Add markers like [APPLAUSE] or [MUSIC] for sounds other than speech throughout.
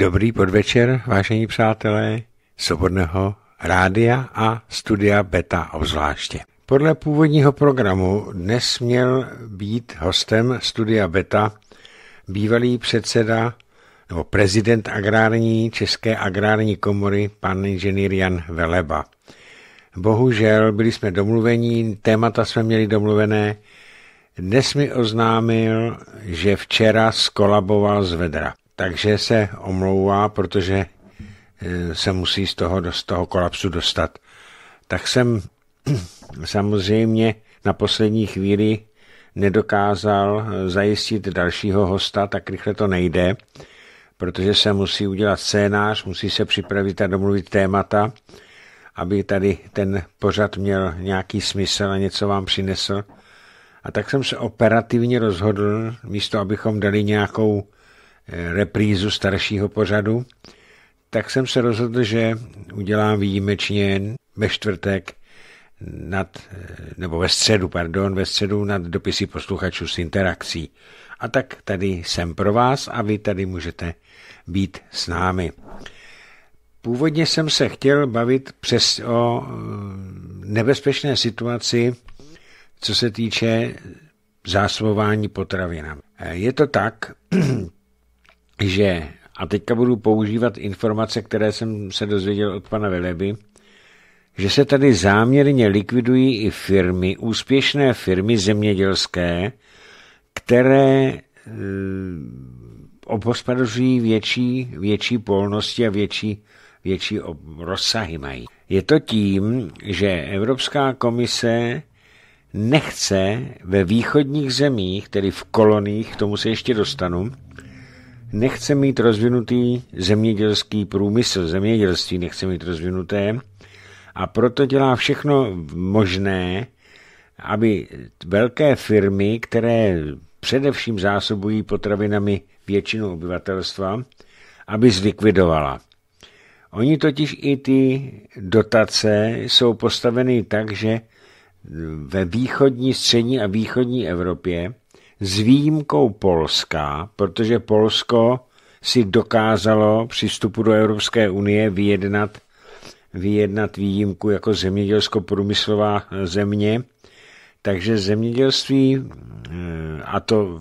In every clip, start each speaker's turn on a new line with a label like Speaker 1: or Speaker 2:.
Speaker 1: Dobrý podvečer, vážení přátelé, svobodného rádia a studia Beta obzvláště. Podle původního programu dnes měl být hostem studia Beta bývalý předseda nebo prezident agrární České agrární komory pan inženýr Jan Veleba. Bohužel byli jsme domluvení, témata jsme měli domluvené. Dnes mi oznámil, že včera skolaboval z vedra takže se omlouvá, protože eh, se musí z toho, z toho kolapsu dostat. Tak jsem [CLEARS THROAT] samozřejmě na poslední chvíli nedokázal eh, zajistit dalšího hosta, tak rychle to nejde, protože se musí udělat scénář, musí se připravit a domluvit témata, aby tady ten pořad měl nějaký smysl a něco vám přinesl. A tak jsem se operativně rozhodl, místo abychom dali nějakou Eh, reprízu staršího pořadu, tak jsem se rozhodl, že udělám výjimečně ve čtvrtek nad, eh, nebo ve středu, pardon, ve středu nad dopisy posluchačů s interakcí. A tak tady jsem pro vás a vy tady můžete být s námi. Původně jsem se chtěl bavit přes o eh, nebezpečné situaci, co se týče zásobování potravinami. Je to tak, [CLEARS THROAT] že, a teďka budu používat informace, které jsem se dozvěděl od pana Veleby, že se tady záměrně likvidují i firmy, úspěšné firmy zemědělské, které eh, obhospodařují větší, větší polnosti a větší, větší rozsahy mají. Je to tím, že Evropská komise nechce ve východních zemích, tedy v koloniích, k tomu se ještě dostanu, nechce mít rozvinutý zemědělský průmysl, zemědělství nechce mít rozvinuté a proto dělá všechno možné, aby velké firmy, které především zásobují potravinami většinu obyvatelstva, aby zlikvidovala. Oni totiž i ty dotace jsou postaveny tak, že ve východní, střední a východní Evropě s výjimkou Polska, protože Polsko si dokázalo při vstupu do Evropské unie vyjednat, vyjednat výjimku jako zemědělsko-průmyslová země. Takže zemědělství, eh, a to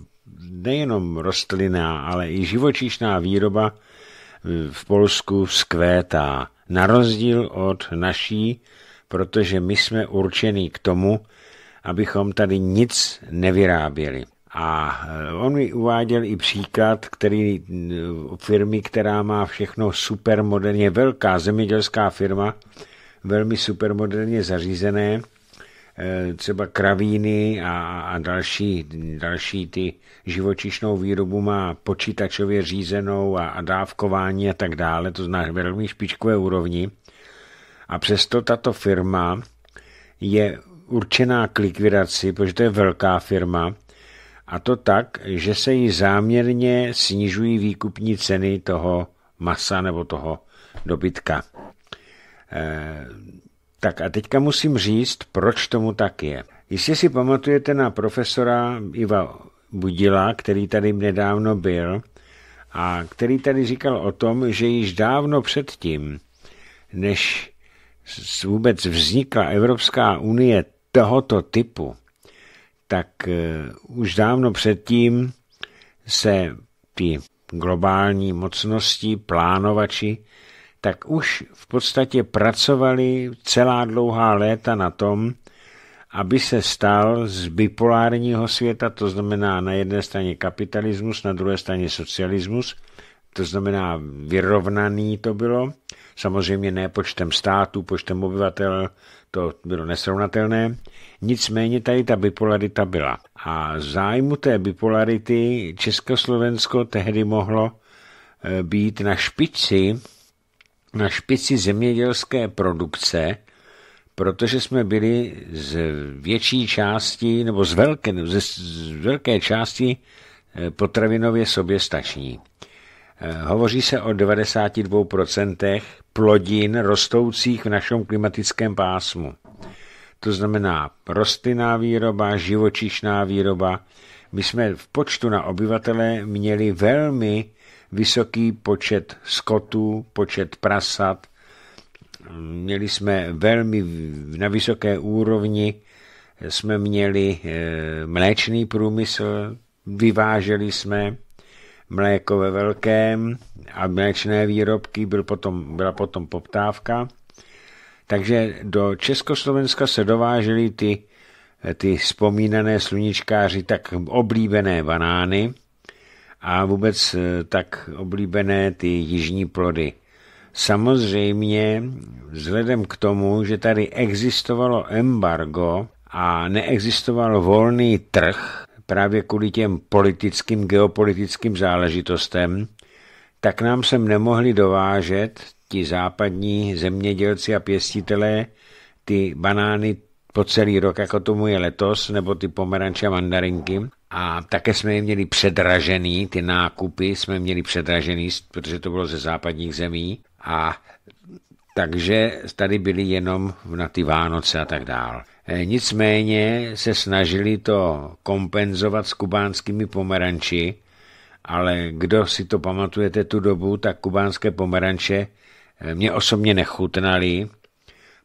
Speaker 1: nejenom rostlinná, ale i živočišná výroba eh, v Polsku vzkvétá. Na rozdíl od naší, protože my jsme určený k tomu, abychom tady nic nevyráběli. A eh, on mi uváděl i příklad, který eh, firmy, která má všechno supermoderně, velká zemědělská firma, velmi supermoderně zařízené, eh, třeba kravíny a, a další, další ty živočišnou výrobu má počítačově řízenou a, a dávkování a tak dále, to zná velmi špičkové úrovni. A přesto tato firma je určená k likvidaci, protože to je velká firma, a to tak, že se jí záměrně snižují výkupní ceny toho masa nebo toho dobytka. E, tak a teďka musím říct, proč tomu tak je. Jestli si pamatujete na profesora Iva Budila, který tady nedávno byl a který tady říkal o tom, že již dávno předtím, než vůbec vznikla Evropská unie tohoto typu, tak eh, už dávno předtím se ty globální mocnosti, plánovači, tak už v podstatě pracovali celá dlouhá léta na tom, aby se stal z bipolárního světa, to znamená na jedné straně kapitalismus, na druhé straně socialismus, to znamená vyrovnaný to bylo, samozřejmě ne počtem států, počtem obyvatel, to bylo nesrovnatelné. Nicméně tady ta bipolarita byla. A zájmu té bipolarity Československo tehdy mohlo eh, být na špici, na špici zemědělské produkce, protože jsme byli z větší části, nebo z velké, ze, z velké části eh, potravinově soběstační. Eh, hovoří se o 92% plodin rostoucích v našem klimatickém pásmu. To znamená rostlinná výroba, živočišná výroba. My jsme v počtu na obyvatele měli velmi vysoký počet skotů, počet prasat. Měli jsme velmi na vysoké úrovni, eh, jsme měli eh, mléčný průmysl, vyváželi jsme mléko ve velkém a mléčné výrobky, byl potom, byla potom poptávka. Takže do Československa se dovážely ty, ty vzpomínané sluníčkáři tak oblíbené banány a vůbec eh, tak oblíbené ty jižní plody. Samozřejmě, vzhledem k tomu, že tady existovalo embargo a neexistoval volný trh, právě kvůli těm politickým, geopolitickým záležitostem, tak nám sem nemohli dovážet ti západní zemědělci a pěstitelé ty banány po celý rok, jako tomu je letos, nebo ty pomeranče a mandarinky. A také jsme je měli předražený, ty nákupy jsme měli předražený, protože to bylo ze západních zemí. A takže tady byli jenom na ty Vánoce a tak dál. E, nicméně se snažili to kompenzovat s kubánskými pomeranči, ale kdo si to pamatujete tu dobu, tak kubánské pomeranče e, mě osobně nechutnali,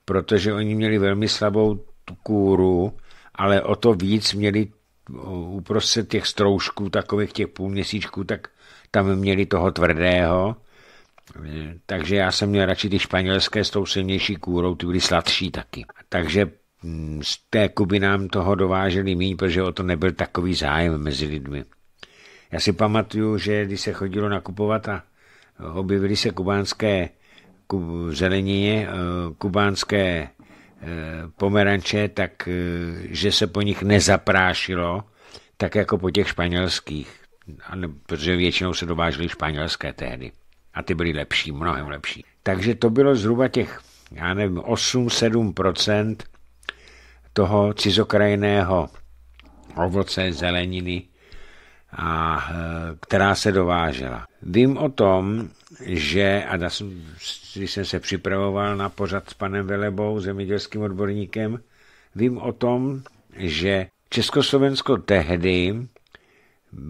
Speaker 1: protože oni měli velmi slabou kůru, ale o to víc měli uprostřed těch stroužků, takových těch půlměsíčků, tak tam měli toho tvrdého Eh, takže já jsem měl radši ty španělské s tou silnější kůrou, ty byly sladší taky. Takže mm, z té Kuby nám toho dováželi méně, protože o to nebyl takový zájem mezi lidmi. Já si pamatuju, že když se chodilo nakupovat a objevily se kubánské zelenině, eh, kubánské eh, pomeranče, tak že se po nich nezaprášilo, tak jako po těch španělských, protože většinou se dovážely španělské tehdy a ty byly lepší, mnohem lepší. Takže to bylo zhruba těch, já nevím, 8-7% toho cizokrajného ovoce, zeleniny, a, e, která se dovážela. Vím o tom, že, a jsem, když jsem se připravoval na pořad s panem Velebou, zemědělským odborníkem, vím o tom, že Československo tehdy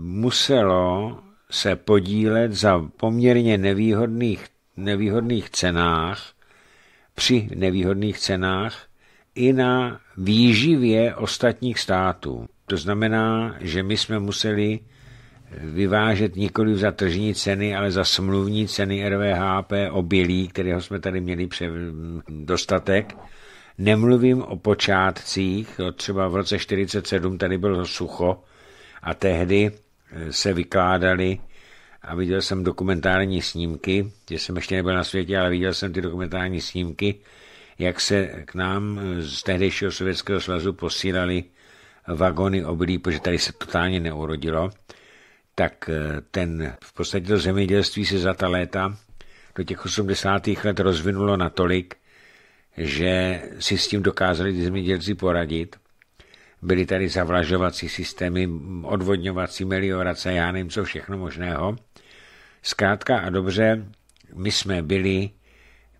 Speaker 1: muselo se podílet za poměrně nevýhodných, nevýhodných cenách, při nevýhodných cenách, i na výživě ostatních států. To znamená, že my jsme museli vyvážet nikoli za tržní ceny, ale za smluvní ceny RVHP obilí, kterého jsme tady měli pře- dostatek. Nemluvím o počátcích, třeba v roce 47 tady bylo sucho a tehdy Eh, se vykládali a viděl jsem dokumentární snímky, že jsem ještě nebyl na světě, ale viděl jsem ty dokumentární snímky, jak se k nám eh, z tehdejšího Sovětského svazu posílali vagony obilí, protože tady se totálně neurodilo, tak eh, ten, v podstatě to zemědělství se za ta léta do těch 80. let rozvinulo natolik, že si s tím dokázali ty zemědělci poradit byly tady zavlažovací systémy, odvodňovací meliorace, já nevím co všechno možného. Zkrátka a dobře, my jsme byli,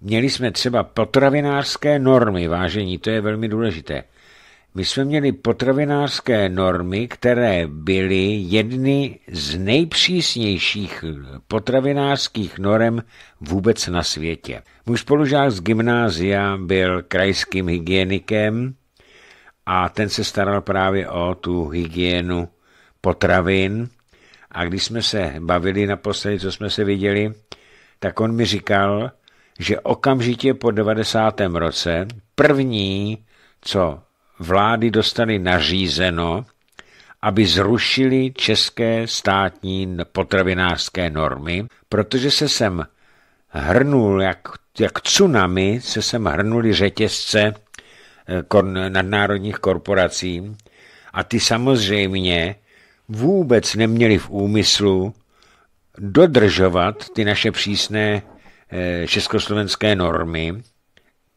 Speaker 1: měli jsme třeba potravinářské normy, vážení, to je velmi důležité. My jsme měli potravinářské normy, které byly jedny z nejpřísnějších potravinářských norem vůbec na světě. Můj spolužák z gymnázia byl krajským hygienikem, a ten se staral právě o tu hygienu potravin. A když jsme se bavili naposledy, co jsme se viděli, tak on mi říkal, že okamžitě po 90. roce první, co vlády dostali nařízeno, aby zrušili české státní potravinářské normy, protože se sem hrnul, jak, jak tsunami, se sem hrnuli řetězce Eh, nadnárodních korporací a ty samozřejmě vůbec neměli v úmyslu dodržovat ty naše přísné eh, československé normy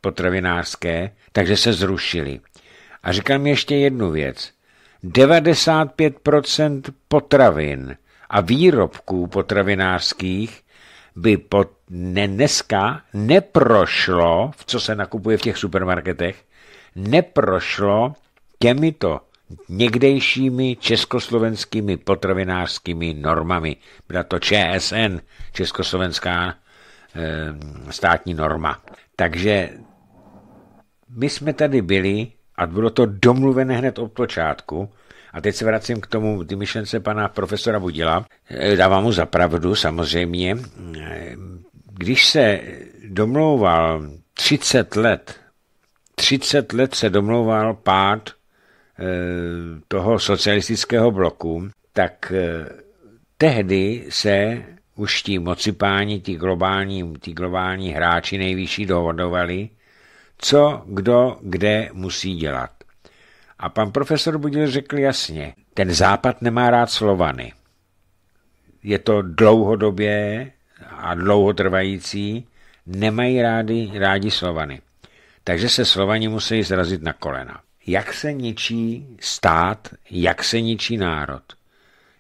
Speaker 1: potravinářské, takže se zrušili. A říkám ještě jednu věc. 95% potravin a výrobků potravinářských by pod ne, dneska neprošlo, co se nakupuje v těch supermarketech, neprošlo těmito někdejšími československými potravinářskými normami. Byla to ČSN, Československá e, státní norma. Takže my jsme tady byli a bylo to domluvené hned od počátku. A teď se vracím k tomu, ty myšlence pana profesora Budila. Eh, dávám mu za pravdu, samozřejmě. Eh, když se domlouval 30 let 30 let se domlouval pád eh, toho socialistického bloku, tak eh, tehdy se už ti páni, ti globální, ti globální hráči nejvyšší dohodovali, co kdo kde musí dělat. A pan profesor Budil řekl jasně, ten západ nemá rád Slovany. Je to dlouhodobě a dlouhotrvající, nemají rádi, rádi Slovany takže se Slovani musí zrazit na kolena. Jak se ničí stát, jak se ničí národ.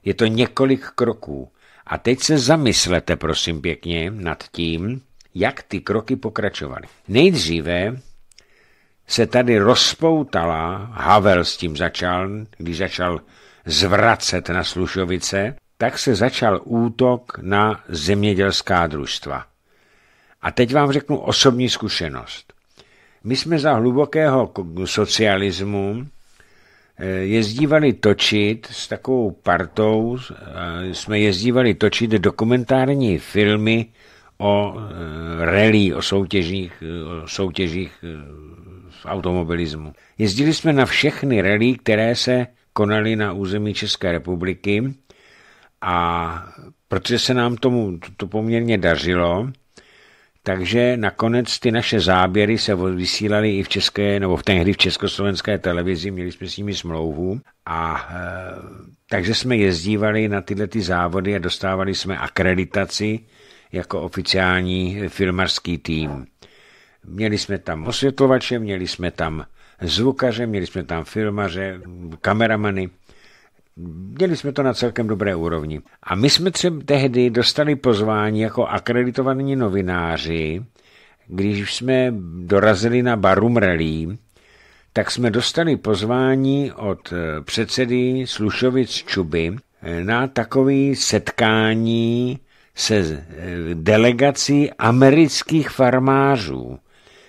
Speaker 1: Je to několik kroků. A teď se zamyslete, prosím pěkně, nad tím, jak ty kroky pokračovaly. Nejdříve se tady rozpoutala, Havel s tím začal, když začal zvracet na Slušovice, tak se začal útok na zemědělská družstva. A teď vám řeknu osobní zkušenost. My jsme za hlubokého socialismu eh, jezdívali točit s takovou partou, eh, jsme jezdívali točit dokumentární filmy o eh, rally, o soutěžích, o soutěžích v automobilismu. Jezdili jsme na všechny rally, které se konaly na území České republiky a protože se nám tomu to poměrně dařilo, takže nakonec ty naše záběry se vysílaly i v české, nebo v tehdy v československé televizi, měli jsme s nimi smlouvu a e, takže jsme jezdívali na tyhle ty závody a dostávali jsme akreditaci jako oficiální filmarský tým. Měli jsme tam osvětlovače, měli jsme tam zvukaře, měli jsme tam filmaře, kameramany Měli jsme to na celkem dobré úrovni. A my jsme třeba tehdy dostali pozvání jako akreditovaní novináři, když jsme dorazili na Barum Rally, tak jsme dostali pozvání od eh, předsedy Slušovic Čuby eh, na takové setkání se eh, delegací amerických farmářů,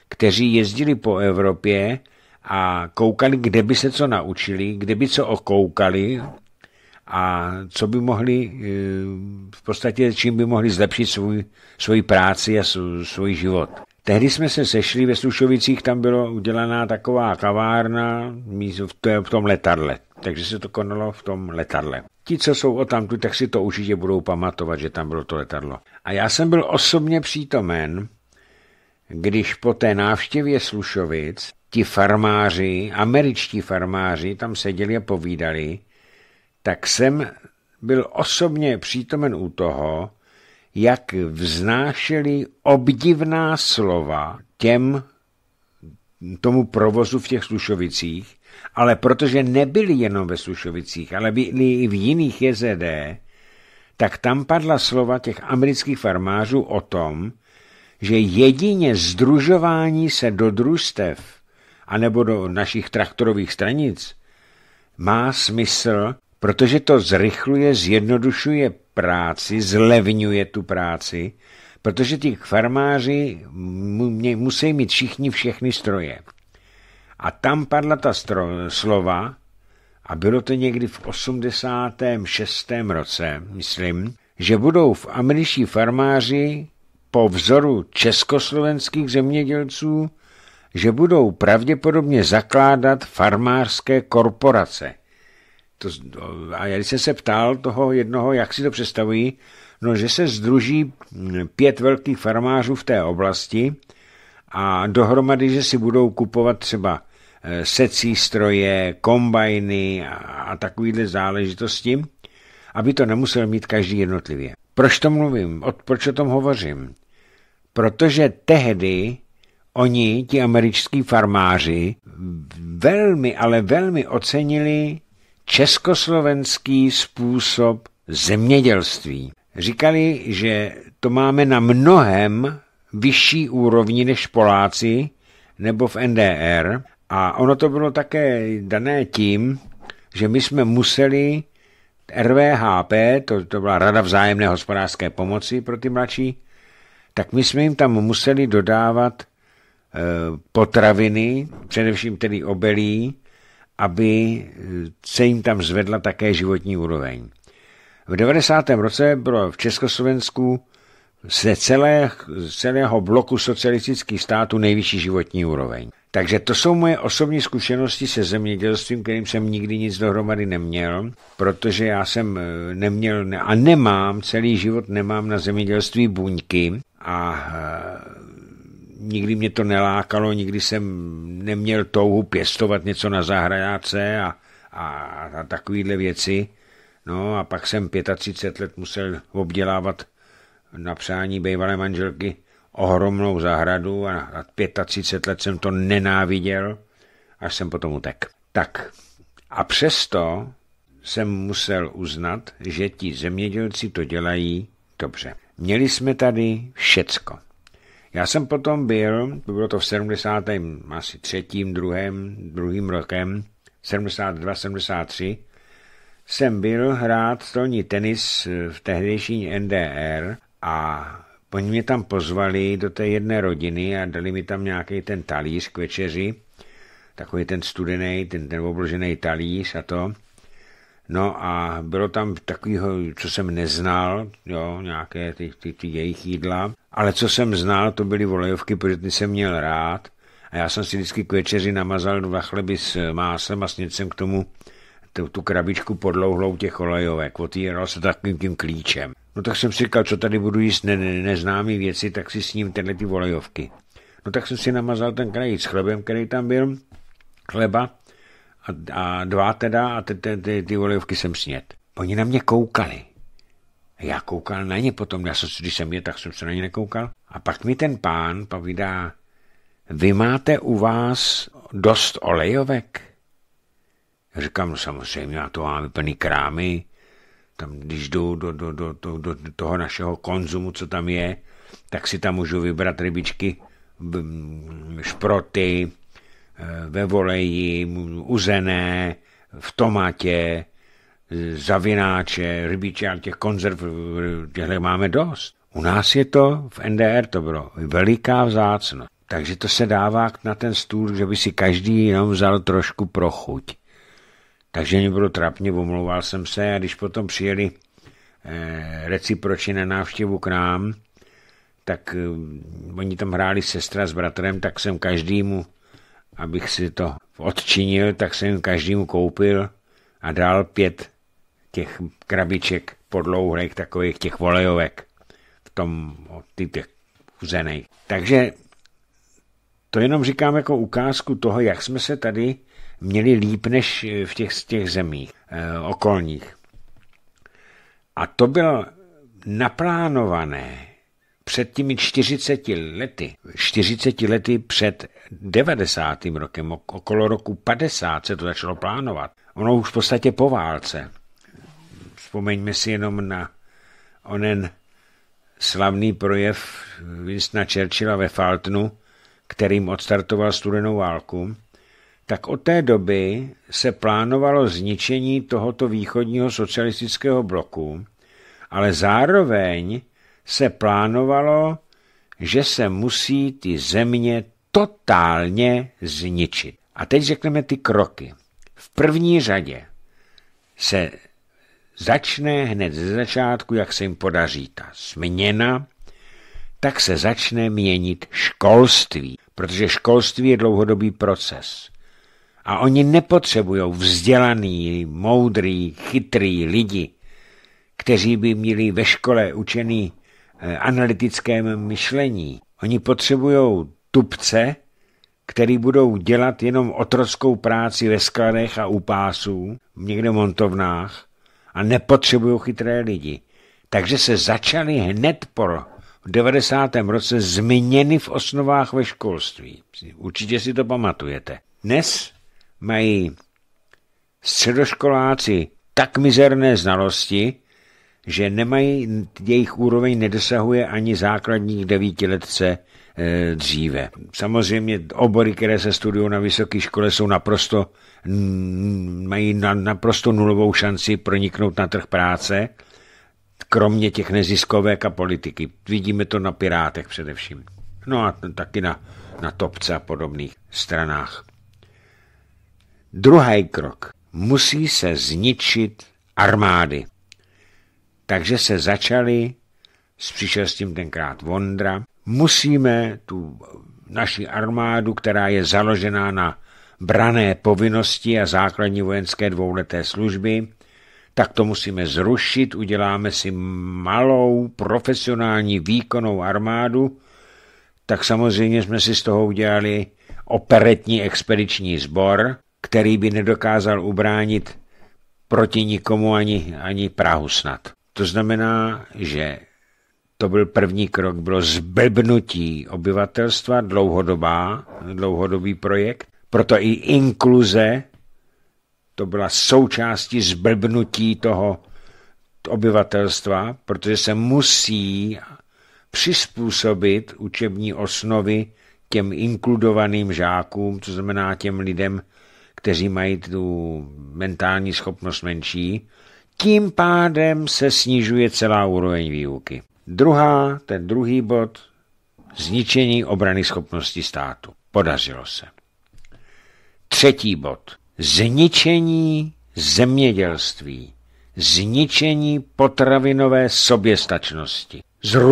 Speaker 1: kteří jezdili po Evropě a koukali, kde by se co naučili, kde by co okoukali a co by mohli, eh, v podstatě čím by mohli zlepšit svůj, svoji práci a svůj život. Tehdy jsme se sešli ve Slušovicích, tam byla udělaná taková kavárna v tom letadle, takže se to konalo v tom letadle. Ti, co jsou o tamtu, tak si to určitě budou pamatovat, že tam bylo to letadlo. A já jsem byl osobně přítomen, když po té návštěvě Slušovic ti farmáři, američtí farmáři, tam seděli a povídali, tak jsem byl osobně přítomen u toho, jak vznášeli obdivná slova těm tomu provozu v těch Slušovicích, ale protože nebyli jenom ve Slušovicích, ale byli i v jiných JZD, tak tam padla slova těch amerických farmářů o tom, že jedině združování se do družstev anebo do našich traktorových stranic má smysl, protože to zrychluje, zjednodušuje práci, zlevňuje tu práci, protože ti farmáři musí mít všichni všechny stroje. A tam padla ta stro, slova, a bylo to někdy v 86. roce, myslím, že budou v američtí farmáři po vzoru československých zemědělců že budou pravděpodobně zakládat farmářské korporace. To, a já jsem se ptal toho jednoho, jak si to představují, no, že se združí hm, pět velkých farmářů v té oblasti a dohromady, že si budou kupovat třeba eh, secí stroje, kombajny a, a takovýhle záležitosti, aby to nemusel mít každý jednotlivě. Proč to mluvím? Od, proč o tom hovořím? Protože tehdy Oni, ti američtí farmáři, velmi, ale velmi ocenili československý způsob zemědělství. Říkali, že to máme na mnohem vyšší úrovni než Poláci nebo v NDR a ono to bylo také dané tím, že my jsme museli RVHP, to, to byla Rada vzájemné hospodářské pomoci pro ty mladší, tak my jsme jim tam museli dodávat Eh, potraviny, především tedy obelí, aby eh, se jim tam zvedla také životní úroveň. V 90. roce bylo v Československu ze celé, celého bloku socialistických států nejvyšší životní úroveň. Takže to jsou moje osobní zkušenosti se zemědělstvím, kterým jsem nikdy nic dohromady neměl, protože já jsem eh, neměl a nemám, celý život nemám na zemědělství buňky a nikdy mě to nelákalo, nikdy jsem neměl touhu pěstovat něco na zahradáce a, a, a takovýhle věci. No a pak jsem 35 let musel obdělávat na přání bývalé manželky ohromnou zahradu a 35 let jsem to nenáviděl, až jsem potom utek. Tak a přesto jsem musel uznat, že ti zemědělci to dělají dobře. Měli jsme tady všecko. Já jsem potom byl, bylo to v 70. asi třetím, druhém, druhým rokem, 72, 73, jsem byl hrát stolní tenis v tehdejší NDR a oni mě tam pozvali do té jedné rodiny a dali mi tam nějaký ten talíř k večeři, takový ten studený, ten, ten obložený talíř a to. No a bylo tam takového, co jsem neznal, jo, nějaké ty, ty, ty jejich jídla. Ale co jsem znal, to byly volejovky, protože ty jsem měl rád. A já jsem si vždycky k večeři namazal dva chleby s máslem a snědl k tomu tu, tu krabičku podlouhlou těch olejovek. Otvíral se takovým tím klíčem. No tak jsem si říkal, co tady budu jíst ne, ne, neznámý věci, tak si s ním tyhle ty volejovky. No tak jsem si namazal ten krajíc s chlebem, který tam byl, chleba, a, a dva teda a ty, ty, ty, ty olivky jsem snět. Oni na mě koukali. Já koukal na ně potom, já se, když jsem je, tak jsem se na ně nekoukal. A pak mi ten pán povídá, vy máte u vás dost olejovek? Říkám, no samozřejmě, já to mám plný krámy, tam když jdu do, do, do, do, do toho našeho konzumu, co tam je, tak si tam můžu vybrat rybičky, šproty, Eh, ve voleji, uzené, v tomatě, eh, zavináče, rybiče a těch konzerv, těchto máme dost. U nás je to, v NDR to bylo, veliká vzácnost. Takže to se dává na ten stůl, že by si každý jenom vzal trošku pro chuť. Takže mě bylo trapně, omlouval jsem se a když potom přijeli eh, recipročně na návštěvu k nám, tak eh, oni tam hráli sestra s bratrem, tak jsem každému abych si to odčinil, tak jsem každému koupil a dal pět těch krabiček podlouhlých takových těch volejovek v tom ty těch uzených. Takže to jenom říkám jako ukázku toho, jak jsme se tady měli líp než v těch, těch zemích e, okolních. A to bylo naplánované před těmi 40 lety, 40 lety před 90. rokem, okolo roku 50 se to začalo plánovat. Ono už v podstatě po válce. Vzpomeňme si jenom na onen slavný projev Winstona Churchilla ve Faltnu, kterým odstartoval studenou válku, tak od té doby se plánovalo zničení tohoto východního socialistického bloku, ale zároveň se plánovalo, že se musí ty země totálně zničit. A teď řekneme ty kroky. V první řadě se začne hned ze začátku, jak se jim podaří ta změna, tak se začne měnit školství, protože školství je dlouhodobý proces. A oni nepotřebují vzdělaný, moudrý, chytrý lidi, kteří by měli ve škole učený Eh, analytickém myšlení. Oni potřebují tupce, který budou dělat jenom otrockou práci ve skladech a u pásů, někde v montovnách, a nepotřebují chytré lidi. Takže se začaly hned po v 90. roce změny v osnovách ve školství. Určitě si to pamatujete. Dnes mají středoškoláci tak mizerné znalosti, že nemají, jejich úroveň nedosahuje ani základních devítiletce eh, dříve. Samozřejmě obory, které se studují na vysoké škole, jsou naprosto, mají na, naprosto nulovou šanci proniknout na trh práce, kromě těch neziskovek a politiky. Vidíme to na Pirátech především. No a taky na, na Topce a podobných stranách. Druhý krok. Musí se zničit armády. Takže se začali s tím tenkrát Vondra. Musíme tu naši armádu, která je založená na brané povinnosti a základní vojenské dvouleté služby, tak to musíme zrušit, uděláme si malou profesionální výkonnou armádu, tak samozřejmě jsme si z toho udělali operetní expediční sbor, který by nedokázal ubránit proti nikomu ani, ani Prahu snad. To znamená, že to byl první krok, bylo zblbnutí obyvatelstva, dlouhodobá, dlouhodobý projekt, proto i inkluze, to byla součástí zblbnutí toho obyvatelstva, protože se musí přizpůsobit učební osnovy těm inkludovaným žákům, to znamená těm lidem, kteří mají tu mentální schopnost menší, tím pádem se snižuje celá úroveň výuky. Druhá, ten druhý bod, zničení obrany schopnosti státu. Podařilo se. Třetí bod, zničení zemědělství, zničení potravinové soběstačnosti.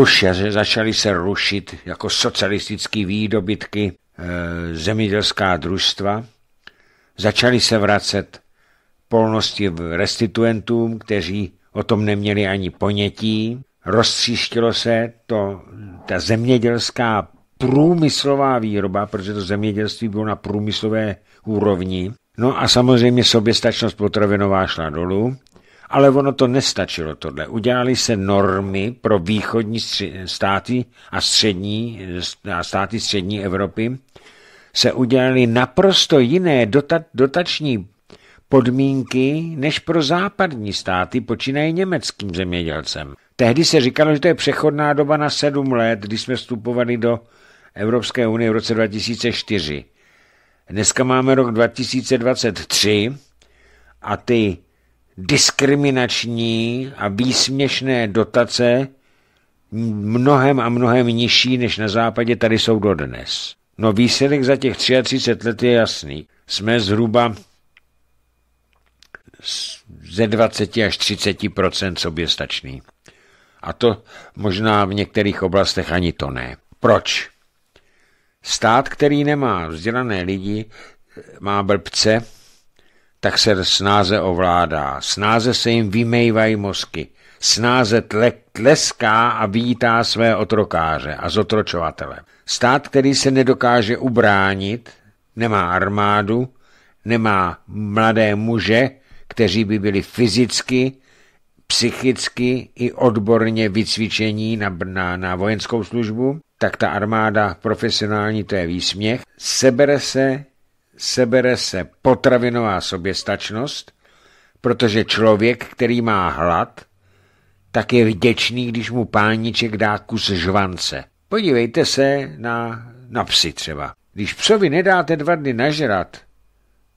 Speaker 1: že začaly se rušit jako socialistický výdobytky e, zemědělská družstva, začaly se vracet polnosti restituentům, kteří o tom neměli ani ponětí. Roztříštilo se to, ta zemědělská průmyslová výroba, protože to zemědělství bylo na průmyslové úrovni. No a samozřejmě soběstačnost potravinová šla dolů, ale ono to nestačilo tohle. Udělali se normy pro východní státy a, střední, a státy střední Evropy, se udělali naprosto jiné dotační podmínky než pro západní státy, počínají německým zemědělcem. Tehdy se říkalo, že to je přechodná doba na sedm let, když jsme vstupovali do Evropské unie v roce 2004. Dneska máme rok 2023 a ty diskriminační a výsměšné dotace mnohem a mnohem nižší než na západě tady jsou dodnes. No výsledek za těch 33 let je jasný. Jsme zhruba ze 20 až 30 soběstačný. A to možná v některých oblastech ani to ne. Proč? Stát, který nemá vzdělané lidi, má blbce, tak se snáze ovládá, snáze se jim vymejvají mozky, snáze tle, tleská a vítá své otrokáře a zotročovatele. Stát, který se nedokáže ubránit, nemá armádu, nemá mladé muže, kteří by byli fyzicky, psychicky i odborně vycvičení na, na, na vojenskou službu, tak ta armáda profesionální, to je výsměch, sebere se, sebere se potravinová soběstačnost, protože člověk, který má hlad, tak je vděčný, když mu páníček dá kus žvance. Podívejte se na, na psy třeba. Když psovi nedáte dva dny nažrat,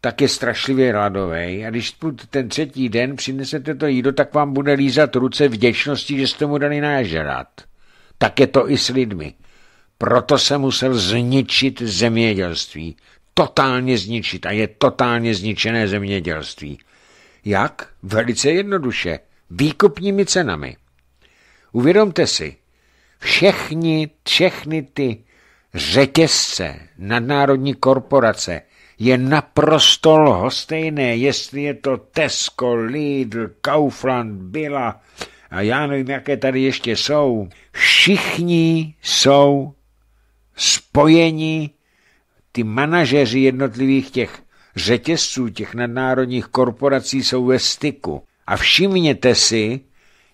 Speaker 1: tak je strašlivě hladový. A když ten třetí den přinesete to jídlo, tak vám bude lízat ruce vděčnosti, že jste mu dali nážerat. Tak je to i s lidmi. Proto se musel zničit zemědělství. Totálně zničit. A je totálně zničené zemědělství. Jak? Velice jednoduše. Výkupními cenami. Uvědomte si, všechny, všechny ty řetězce, nadnárodní korporace, je naprosto lhostejné, jestli je to Tesco, Lidl, Kaufland, Bila a já nevím, jaké tady ještě jsou. Všichni jsou spojeni, ty manažeři jednotlivých těch řetězců, těch nadnárodních korporací jsou ve styku. A všimněte si,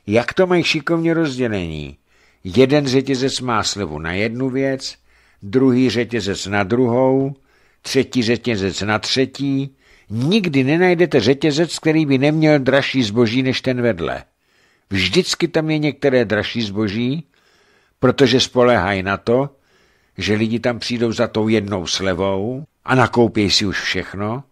Speaker 1: jak to mají šikovně rozdělení. Jeden řetězec má slevu na jednu věc, druhý řetězec na druhou, třetí řetězec na třetí, nikdy nenajdete řetězec, který by neměl dražší zboží než ten vedle. Vždycky tam je některé dražší zboží, protože spolehají na to, že lidi tam přijdou za tou jednou slevou a nakoupí si už všechno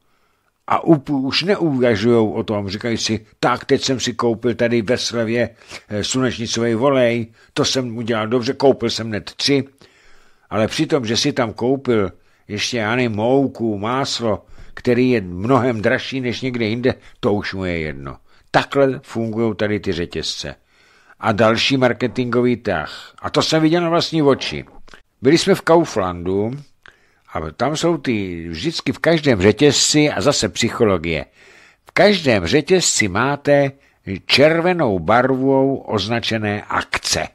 Speaker 1: a už neuvažují o tom, říkají si, tak teď jsem si koupil tady ve slevě eh, slunečnicový volej, to jsem udělal dobře, koupil jsem net tři, ale přitom, že si tam koupil ještě ani mouku, máslo, který je mnohem dražší než někde jinde, to už mu je jedno. Takhle fungují tady ty řetězce. A další marketingový tah. A to jsem viděl na vlastní oči. Byli jsme v Kauflandu a tam jsou ty vždycky v každém řetězci a zase psychologie. V každém řetězci máte červenou barvou označené akce.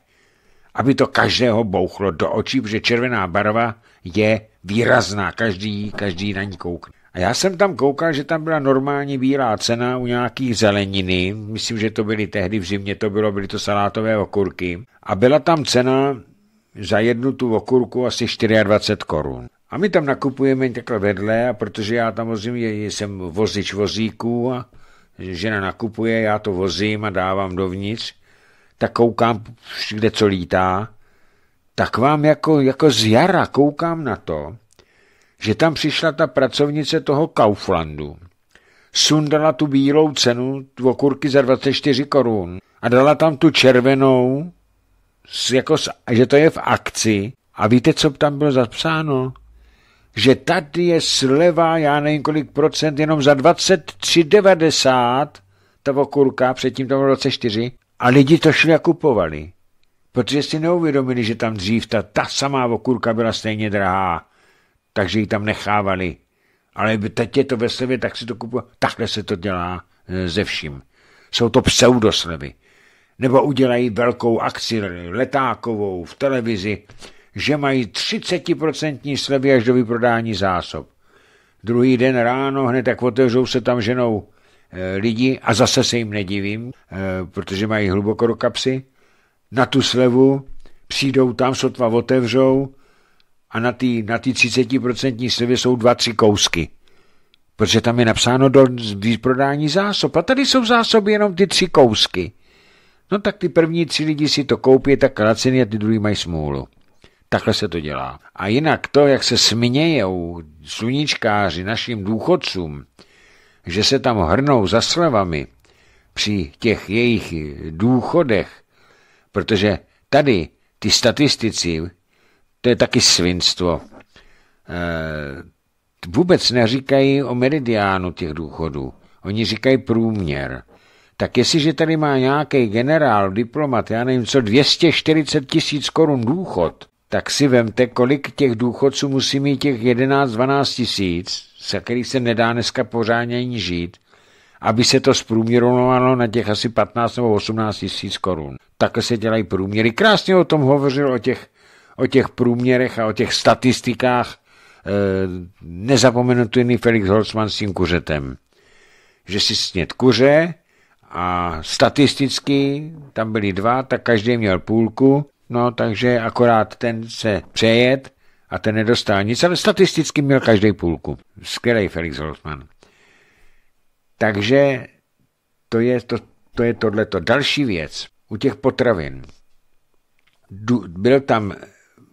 Speaker 1: Aby to každého bouchlo do očí, protože červená barva je výrazná, každý, každý na ní koukne. A já jsem tam koukal, že tam byla normální bílá cena u nějakých zeleniny, myslím, že to byly tehdy v zimě, to bylo, byly to salátové okurky. A byla tam cena za jednu tu okurku asi 24 korun. A my tam nakupujeme takhle vedle, a protože já tam vozím, jsem vozič vozíků a žena nakupuje, já to vozím a dávám dovnitř, tak koukám, kde co lítá tak vám jako, jako z jara koukám na to, že tam přišla ta pracovnice toho Kauflandu, sundala tu bílou cenu tu okurky za 24 korun a dala tam tu červenou, jako, že to je v akci. A víte, co tam bylo zapsáno? Že tady je sleva, já nevím kolik procent, jenom za 23,90 ta okurka, předtím to bylo 24, a lidi to šli a kupovali protože si neuvědomili, že tam dřív ta, ta samá okurka byla stejně drahá, takže ji tam nechávali. Ale teď je to ve slevě, tak si to kupuje. Takhle se to dělá eh, ze vším. Jsou to pseudoslevy. Nebo udělají velkou akci letákovou v televizi, že mají 30% slevy až do vyprodání zásob. Druhý den ráno hned tak otevřou se tam ženou eh, lidi a zase se jim nedivím, eh, protože mají hluboko do kapsy, na tu slevu, přijdou tam, sotva otevřou a na ty na 30% slevy jsou dva, tři kousky. Protože tam je napsáno do výprodání zásob. A tady jsou zásoby jenom ty tři kousky. No tak ty první tři lidi si to koupí tak lacině a ty druhý mají smůlu. Takhle se to dělá. A jinak to, jak se smějou sluníčkáři našim důchodcům, že se tam hrnou za slevami při těch jejich důchodech, Protože tady ty statistici, to je taky svinstvo, eh, vůbec neříkají o meridiánu těch důchodů. Oni říkají průměr. Tak jestliže tady má nějaký generál, diplomat, já nevím co, 240 tisíc korun důchod, tak si vemte, kolik těch důchodců musí mít těch 11-12 tisíc, za kterých se nedá dneska pořádně ani žít, aby se to zprůměrovalo na těch asi 15 nebo 18 tisíc korun. Takhle se dělají průměry. Krásně o tom hovořil o těch, o těch průměrech a o těch statistikách e, eh, nezapomenutelný Felix Holzmann s tím kuřetem. Že si snět kuře a statisticky tam byli dva, tak každý měl půlku, no takže akorát ten se přejet a ten nedostal nic, ale statisticky měl každý půlku. Skvělý Felix Holzmann. Takže to je, to, to je tohleto. Další věc u těch potravin. Byl tam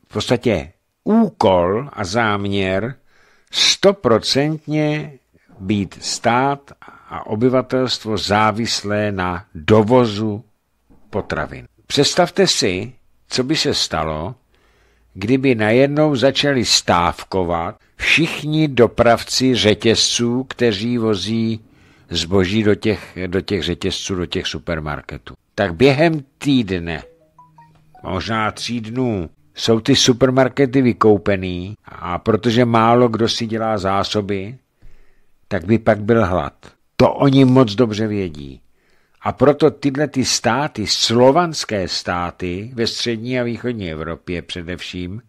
Speaker 1: v podstatě úkol a záměr stoprocentně být stát a obyvatelstvo závislé na dovozu potravin. Představte si, co by se stalo, kdyby najednou začali stávkovat všichni dopravci řetězců, kteří vozí zboží do těch, do těch řetězců, do těch supermarketů. Tak během týdne, možná tří dnů, jsou ty supermarkety vykoupený a protože málo kdo si dělá zásoby, tak by pak byl hlad. To oni moc dobře vědí. A proto tyhle ty státy, slovanské státy ve střední a východní Evropě především,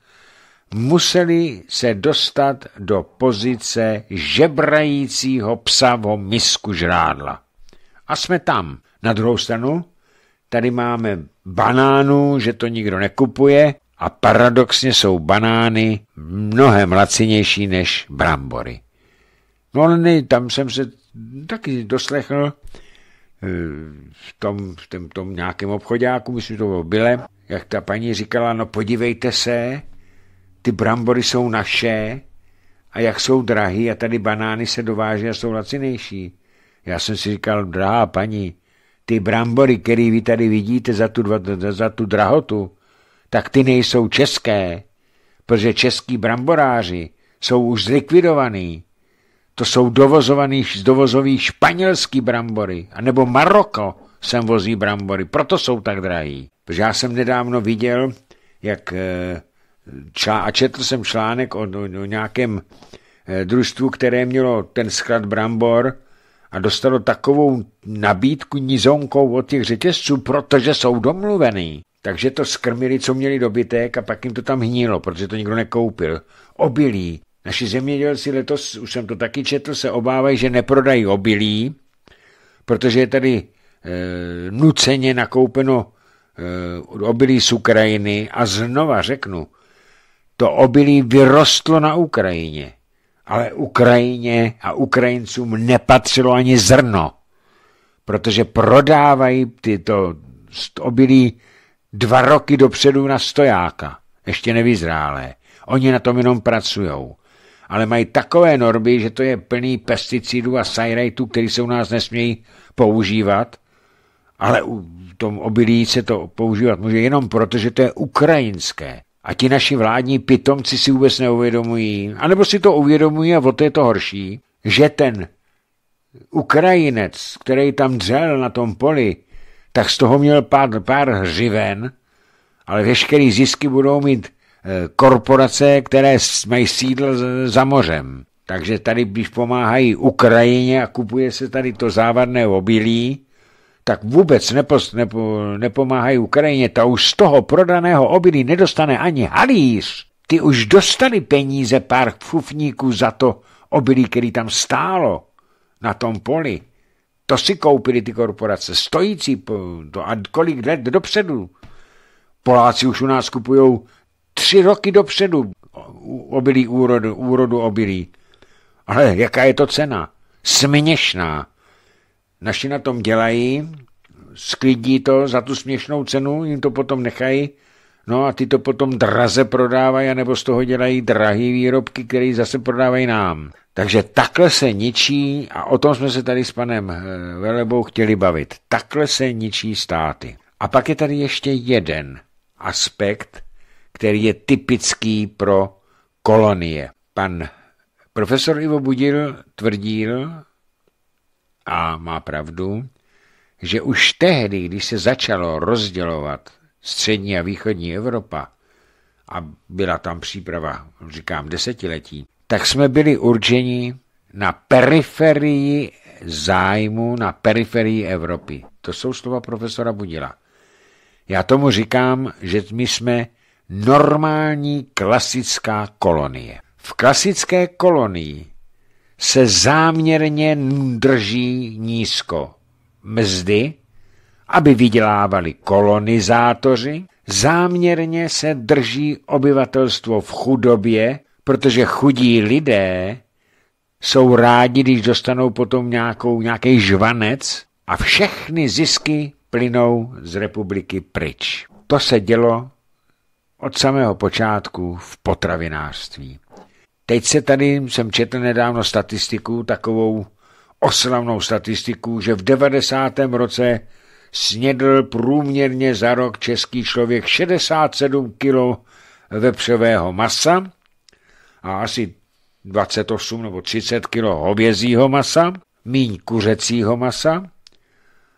Speaker 1: museli se dostat do pozice žebrajícího psa vo misku žrádla. A jsme tam. Na druhou stranu, tady máme banánu, že to nikdo nekupuje a paradoxně jsou banány mnohem lacinější než brambory. No ale ne, tam jsem se taky doslechl eh, v tom, v tom, tom nějakém obchodáku, myslím, že to bylo byle, jak ta paní říkala, no podívejte se, ty brambory jsou naše a jak jsou drahý a tady banány se dováží a jsou lacinější. Já jsem si říkal, drahá paní, ty brambory, které vy tady vidíte za tu, za tu drahotu, tak ty nejsou české, protože český bramboráři jsou už zlikvidovaný. To jsou dovozovaný, dovozový španělský brambory, anebo Maroko sem vozí brambory, proto jsou tak drahý. Protože já jsem nedávno viděl, jak eh, a četl jsem článek o, o, o nějakém eh, družstvu, které mělo ten sklad brambor a dostalo takovou nabídku nizonkou od těch řetězců, protože jsou domluvený. Takže to skrmili, co měli dobytek a pak jim to tam hnilo, protože to nikdo nekoupil. Obilí. Naši zemědělci letos, už jsem to taky četl, se obávají, že neprodají obilí, protože je tady e, nuceně nakoupeno e, obilí z Ukrajiny a znova řeknu, to obilí vyrostlo na Ukrajině. Ale Ukrajině a Ukrajincům nepatřilo ani zrno, protože prodávají tyto obilí dva roky dopředu na stojáka, ještě nevyzrálé. Oni na tom jenom pracují. Ale mají takové normy, že to je plný pesticidů a sajrajtů, který se u nás nesmějí používat, ale u tom obilí se to používat může jenom proto, že to je ukrajinské. A ti naši vládní pitomci si vůbec neuvědomují, anebo si to uvědomují a o to je to horší, že ten Ukrajinec, který tam dřel na tom poli, tak z toho měl pár, pár hřiven, ale veškerý zisky budou mít eh, korporace, které mají sídl za mořem. Takže tady, když pomáhají Ukrajině a kupuje se tady to závadné obilí, tak vůbec nepo, nepo, nepomáhají Ukrajině. Ta už z toho prodaného obilí nedostane ani halíř. Ty už dostali peníze pár fufníků za to obilí, který tam stálo na tom poli. To si koupili ty korporace, stojící to a kolik let dopředu. Poláci už u nás kupují tři roky dopředu obilí úrodu, úrodu obilí. Ale jaká je to cena? Směšná naši na tom dělají, sklidí to za tu směšnou cenu, jim to potom nechají, no a ty to potom draze prodávají, nebo z toho dělají drahé výrobky, které zase prodávají nám. Takže takhle se ničí, a o tom jsme se tady s panem eh, Velebou chtěli bavit, takhle se ničí státy. A pak je tady ještě jeden aspekt, který je typický pro kolonie. Pan profesor Ivo Budil tvrdil, a má pravdu, že už tehdy, když se začalo rozdělovat střední a východní Evropa, a byla tam příprava, říkám, desetiletí, tak jsme byli určeni na periferii zájmu, na periferii Evropy. To jsou slova profesora Budila. Já tomu říkám, že my jsme normální klasická kolonie. V klasické kolonii se záměrně drží nízko. Mzdy, aby vydělávali kolonizátoři, záměrně se drží obyvatelstvo v chudobě, protože chudí lidé jsou rádi, když dostanou potom nějakou, nějaký žvanec a všechny zisky plynou z republiky pryč. To se dělo od samého počátku v potravinářství. Teď se tady jsem četl nedávno statistiku, takovou oslavnou statistiku, že v 90. roce snědl průměrně za rok český člověk 67 kg vepřového masa a asi 28 nebo 30 kg hovězího masa, míň kuřecího masa.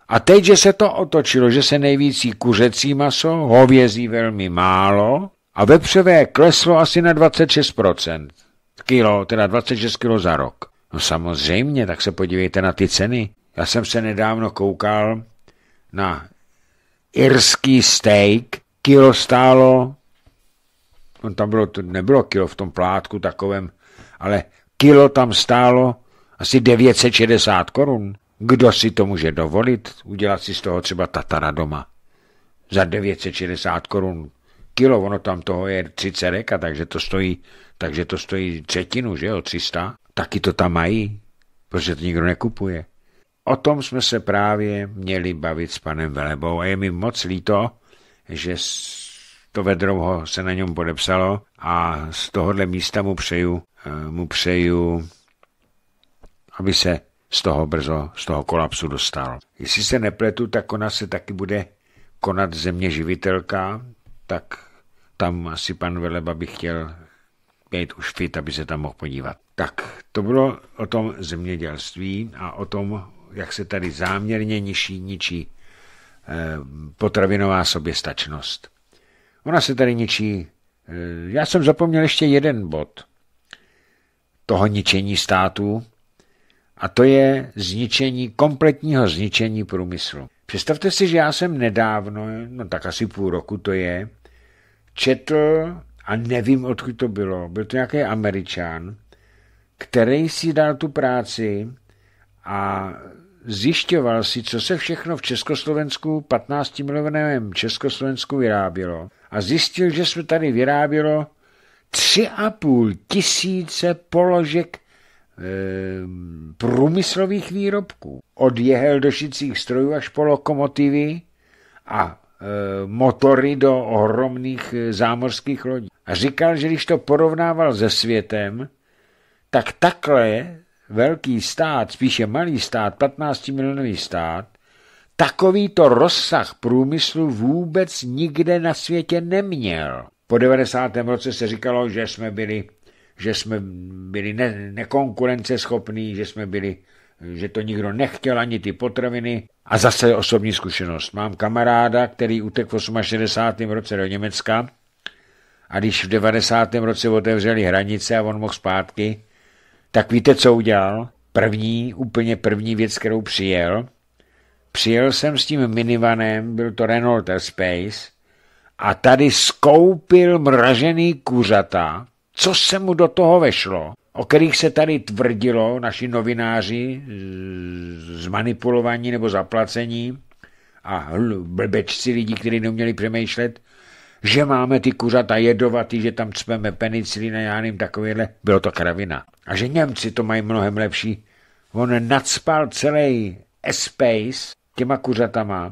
Speaker 1: A teď, že se to otočilo, že se nejvíc kuřecí maso, hovězí velmi málo a vepřové kleslo asi na 26 Kilo, teda 26 kilo za rok. No samozřejmě, tak se podívejte na ty ceny. Já jsem se nedávno koukal na irský steak, kilo stálo, on no tam bylo, to nebylo kilo v tom plátku takovém, ale kilo tam stálo asi 960 korun. Kdo si to může dovolit? Udělat si z toho třeba tatara doma. Za 960 korun kilo, ono tam toho je 30 reka, takže to stojí, takže to stojí třetinu, že jo, 300. Taky to tam mají, protože to nikdo nekupuje. O tom jsme se právě měli bavit s panem Velebou a je mi moc líto, že to vedrouho se na něm podepsalo a z tohohle místa mu přeju, eh, mu přeju, aby se z toho brzo, z toho kolapsu dostal. Jestli se nepletu, tak ona se taky bude konat země živitelka, tak tam asi pan Veleba by chtěl být už fit, aby se tam mohl podívat. Tak, to bylo o tom zemědělství a o tom, jak se tady záměrně ničí, ničí eh, potravinová soběstačnost. Ona se tady ničí. Eh, já jsem zapomněl ještě jeden bod toho ničení států a to je zničení, kompletního zničení průmyslu. Představte si, že já jsem nedávno, no tak asi půl roku to je, četl, a nevím, odkud to bylo, byl to nějaký američan, který si dal tu práci a zjišťoval si, co se všechno v Československu, 15 milionovém Československu vyrábělo a zjistil, že jsme tady vyrábělo 3,5 tisíce položek e, průmyslových výrobků. Od jehel do šicích strojů až po lokomotivy a Eh, motory do ohromných eh, zámořských lodí. A říkal, že když to porovnával se světem, tak takhle velký stát, spíše malý stát, 15 milionový stát, takovýto rozsah průmyslu vůbec nikde na světě neměl. Po 90. roce se říkalo, že jsme byli, že jsme byli ne, nekonkurenceschopní, že jsme byli že to nikdo nechtěl ani ty potraviny. A zase osobní zkušenost. Mám kamaráda, který utek v 68. roce do Německa a když v 90. roce otevřeli hranice a on mohl zpátky, tak víte, co udělal? První, úplně první věc, kterou přijel, přijel jsem s tím minivanem, byl to Renault Space, a tady skoupil mražený kuřata, co se mu do toho vešlo, o kterých se tady tvrdilo naši novináři z manipulování nebo zaplacení a blbečci lidí, kteří neměli přemýšlet, že máme ty kuřata jedovatý, že tam cpeme penicilin a jáným takovýhle, bylo to kravina. A že Němci to mají mnohem lepší. On nadspal celý space těma kuřatama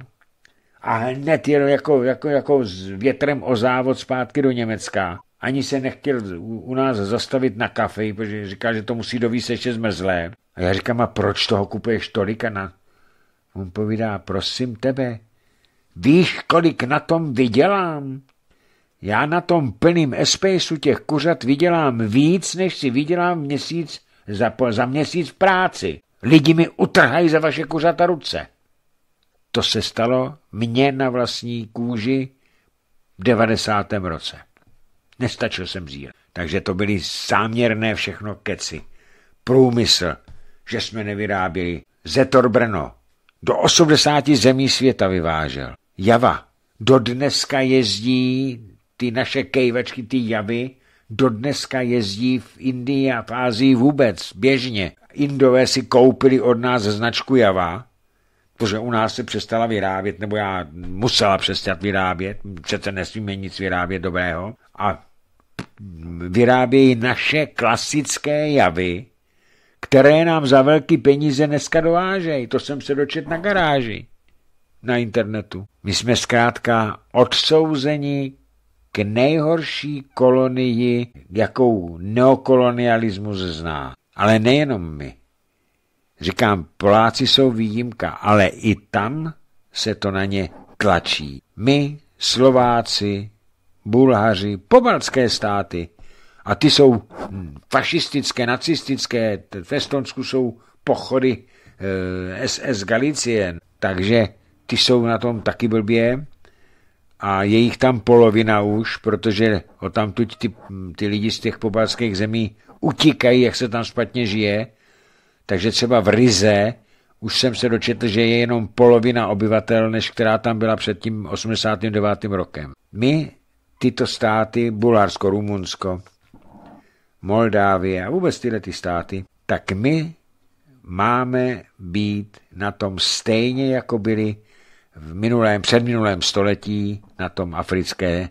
Speaker 1: a hned jel jako, jako, jako s větrem o závod zpátky do Německa ani se nechtěl u nás zastavit na kafe, protože říká, že to musí dovíst ještě zmrzlé. A já říkám, a proč toho kupuješ tolik? A na... On povídá, prosím tebe, víš, kolik na tom vydělám? Já na tom plným espaceu těch kuřat vydělám víc, než si vydělám měsíc za, za měsíc v práci. Lidi mi utrhají za vaše kuřata ruce. To se stalo mně na vlastní kůži v 90. roce. Nestačil jsem zír. Takže to byly záměrné všechno keci. Průmysl, že jsme nevyráběli. Zetor Brno. Do 80 zemí světa vyvážel. Java. Do dneska jezdí ty naše kejvačky, ty javy, do dneska jezdí v Indii a v Ázii vůbec, běžně. Indové si koupili od nás značku Java, protože u nás se přestala vyrábět, nebo já musela přestat vyrábět, přece nesmíme nic vyrábět dobrého, a vyrábějí naše klasické javy, které nám za velký peníze dneska dovážejí. To jsem se dočet na garáži, na internetu. My jsme zkrátka odsouzeni k nejhorší kolonii, jakou neokolonialismus zná. Ale nejenom my. Říkám, Poláci jsou výjimka, ale i tam se to na ně tlačí. My, Slováci, Bulhaři, pobaltské státy, a ty jsou hm, fašistické, nacistické, v Estonsku jsou pochody SS eh, Galicien, takže ty jsou na tom taky blbě a je jich tam polovina už, protože o tamtuť ty, hm, ty lidi z těch pobalských zemí utíkají, jak se tam špatně žije, takže třeba v Rize už jsem se dočetl, že je jenom polovina obyvatel, než která tam byla před tím 89. rokem. My tyto státy, Bulharsko, Rumunsko, Moldávie a vůbec tyhle ty státy, tak my máme být na tom stejně, jako byli v minulém, předminulém století na tom africké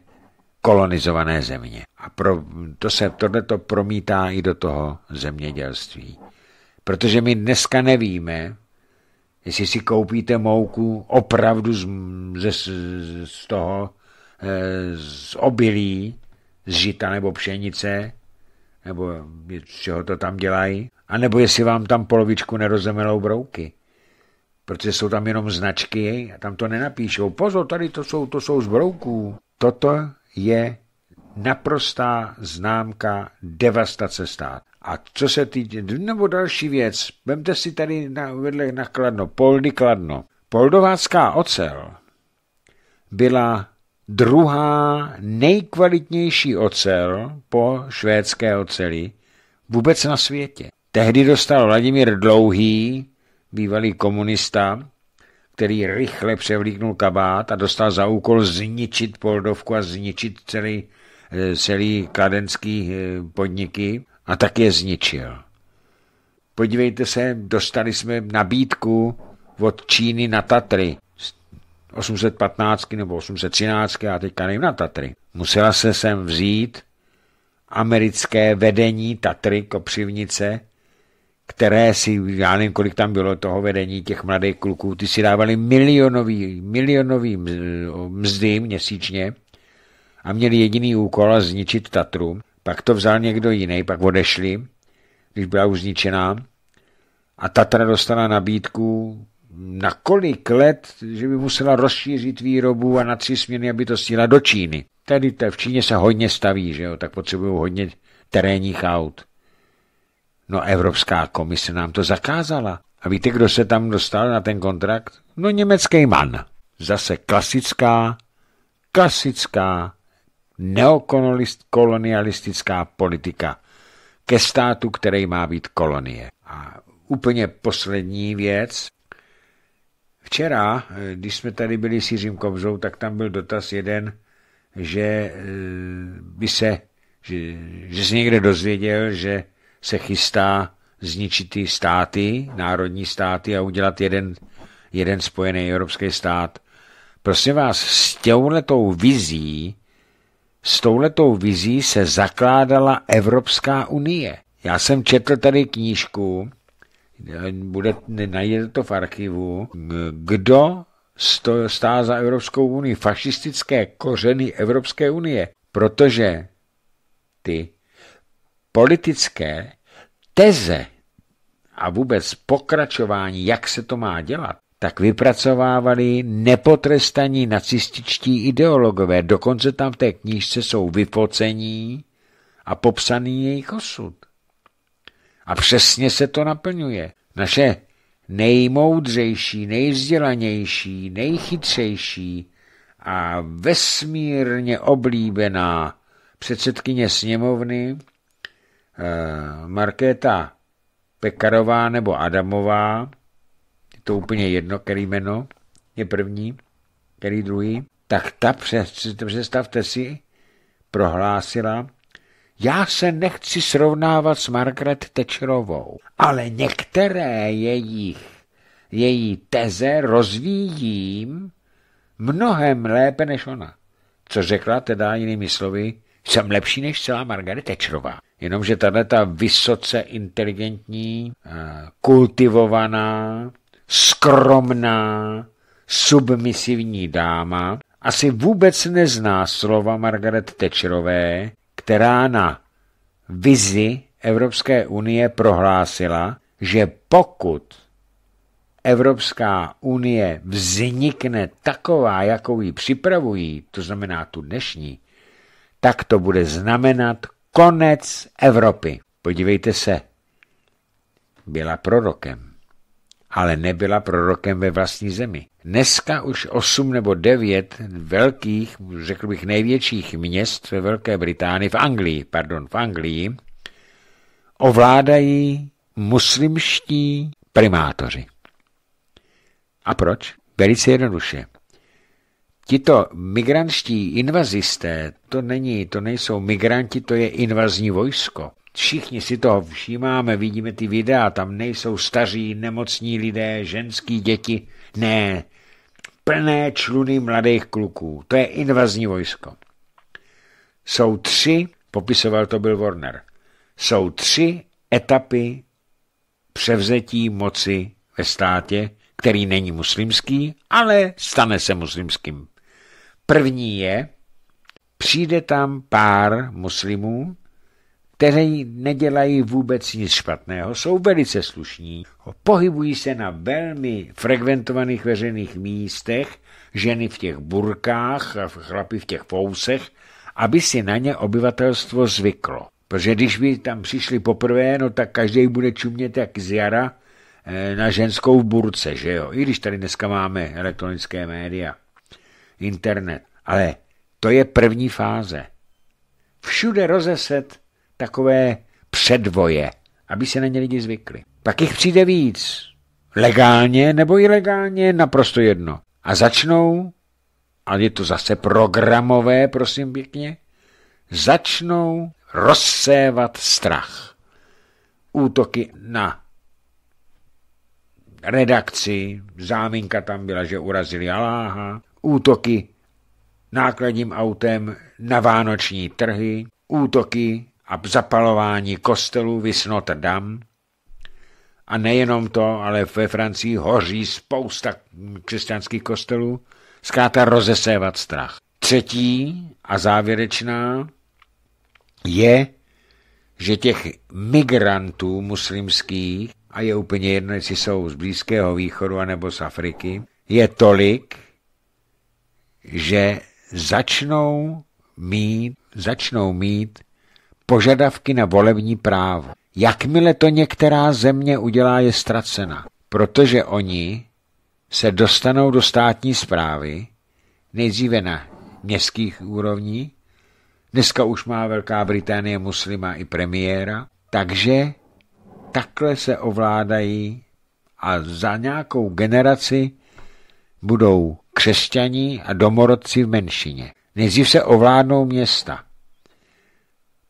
Speaker 1: kolonizované země. A pro, to se tohleto promítá i do toho zemědělství. Protože my dneska nevíme, jestli si koupíte mouku opravdu z, z, z toho, eh, z obilí, z žita nebo pšenice, nebo z čeho to tam dělají, anebo jestli vám tam polovičku nerozemelou brouky. Protože jsou tam jenom značky a tam to nenapíšou. Pozor, tady to jsou, to jsou z brouků. Toto je naprostá známka devastace stát. A co se týče, nebo další věc, vemte si tady na, vedle na Kladno, Poldy Kladno. Poldovácká ocel byla druhá nejkvalitnější ocel po švédské oceli vůbec na světě. Tehdy dostal Vladimír Dlouhý, bývalý komunista, který rychle převlíknul kabát a dostal za úkol zničit Poldovku a zničit celý, eh, celý kladenský eh, podniky a tak je zničil. Podívejte se, dostali jsme nabídku od Číny na Tatry. 815 nebo 813, a teďka nevím na Tatry. Musela se sem vzít americké vedení Tatry Kopřivnice, které si, já nevím, kolik tam bylo toho vedení těch mladých kluků, ty si dávali milionový, milionový mzdy měsíčně a měli jediný úkol zničit Tatru. Pak to vzal někdo jiný, pak odešli, když byla už zničená. A Tatra dostala nabídku na kolik let, že by musela rozšířit výrobu a na tři směny, aby to stihla do Číny. Tady te, v Číně se hodně staví, že jo, tak potřebují hodně terénních aut. No Evropská komise nám to zakázala. A víte, kdo se tam dostal na ten kontrakt? No německý man. Zase klasická, klasická kolonialistická politika ke státu, který má být kolonie. A úplně poslední věc. Včera, když jsme tady byli s Jiřím Kobzou, tak tam byl dotaz jeden, že eh, by se, že, že se někde dozvěděl, že se chystá zničit ty státy, národní státy a udělat jeden, jeden spojený evropský stát. Prosím vás, s těmhletou vizí s touhletou vizí se zakládala Evropská unie. Já jsem četl tady knížku, bude, najdete to v archivu, kdo stá za Evropskou unii, fašistické kořeny Evropské unie, protože ty politické teze a vůbec pokračování, jak se to má dělat, tak vypracovávali nepotrestaní nacističtí ideologové. Dokonce tam v té knížce jsou vyfocení a popsaný jejich osud. A přesně se to naplňuje. Naše nejmoudřejší, nejvzdělanější, nejchytřejší a vesmírně oblíbená předsedkyně sněmovny eh, Markéta Pekarová nebo Adamová to úplně jedno, který jméno je první, který druhý, tak ta, představte si, prohlásila, já se nechci srovnávat s Margaret Thatcherovou, ale některé jejich, její teze rozvíjím mnohem lépe než ona. Co řekla teda jinými slovy, jsem lepší než celá Margaret Thatcherová. Jenomže tahle ta vysoce inteligentní, eh, kultivovaná, skromná, submisivní dáma asi vůbec nezná slova Margaret Thatcherové, která na vizi Evropské unie prohlásila, že pokud Evropská unie vznikne taková, jakou ji připravují, to znamená tu dnešní, tak to bude znamenat konec Evropy. Podívejte se, byla prorokem ale nebyla prorokem ve vlastní zemi. Dneska už osm nebo devět velkých, řekl bych největších měst ve Velké Británii, v Anglii, pardon, v Anglii, ovládají muslimští primátoři. A proč? Velice jednoduše. Tito migrantští invazisté, to není, to nejsou migranti, to je invazní vojsko. Všichni si toho všímáme, vidíme ty videa, tam nejsou staří, nemocní lidé, ženský děti. Ne, plné čluny mladých kluků. To je invazní vojsko. Jsou tři, popisoval to byl Warner, jsou tři etapy převzetí moci ve státě, který není muslimský, ale stane se muslimským. První je, přijde tam pár muslimů, kteří nedělají vůbec nic špatného, jsou velice slušní, pohybují se na velmi frekventovaných veřejných místech, ženy v těch burkách a chlapy v těch fousech, aby si na ně obyvatelstvo zvyklo. Protože když by tam přišli poprvé, no tak každý bude čumět jak z jara eh, na ženskou burce, že jo? I když tady dneska máme elektronické média, internet. Ale to je první fáze. Všude rozeset takové předvoje, aby se na ně lidi zvykli. Pak jich přijde víc. Legálně nebo ilegálně, naprosto jedno. A začnou, ale je to zase programové, prosím pěkně, začnou rozsévat strach. Útoky na redakci, záminka tam byla, že urazili Aláha, útoky nákladním autem na vánoční trhy, útoky a zapalování kostelů vis Notre Dame. A nejenom to, ale ve Francii hoří spousta křesťanských kostelů. Zkrátka rozesévat strach. Třetí a závěrečná je, že těch migrantů muslimských, a je úplně jedno, jestli jsou z Blízkého východu anebo z Afriky, je tolik, že začnou mít, začnou mít požadavky na volební právo. Jakmile to některá země udělá, je ztracena, protože oni se dostanou do státní zprávy, nejdříve na městských úrovní, dneska už má Velká Británie muslima i premiéra, takže takhle se ovládají a za nějakou generaci budou křesťaní a domorodci v menšině. Nejdřív se ovládnou města,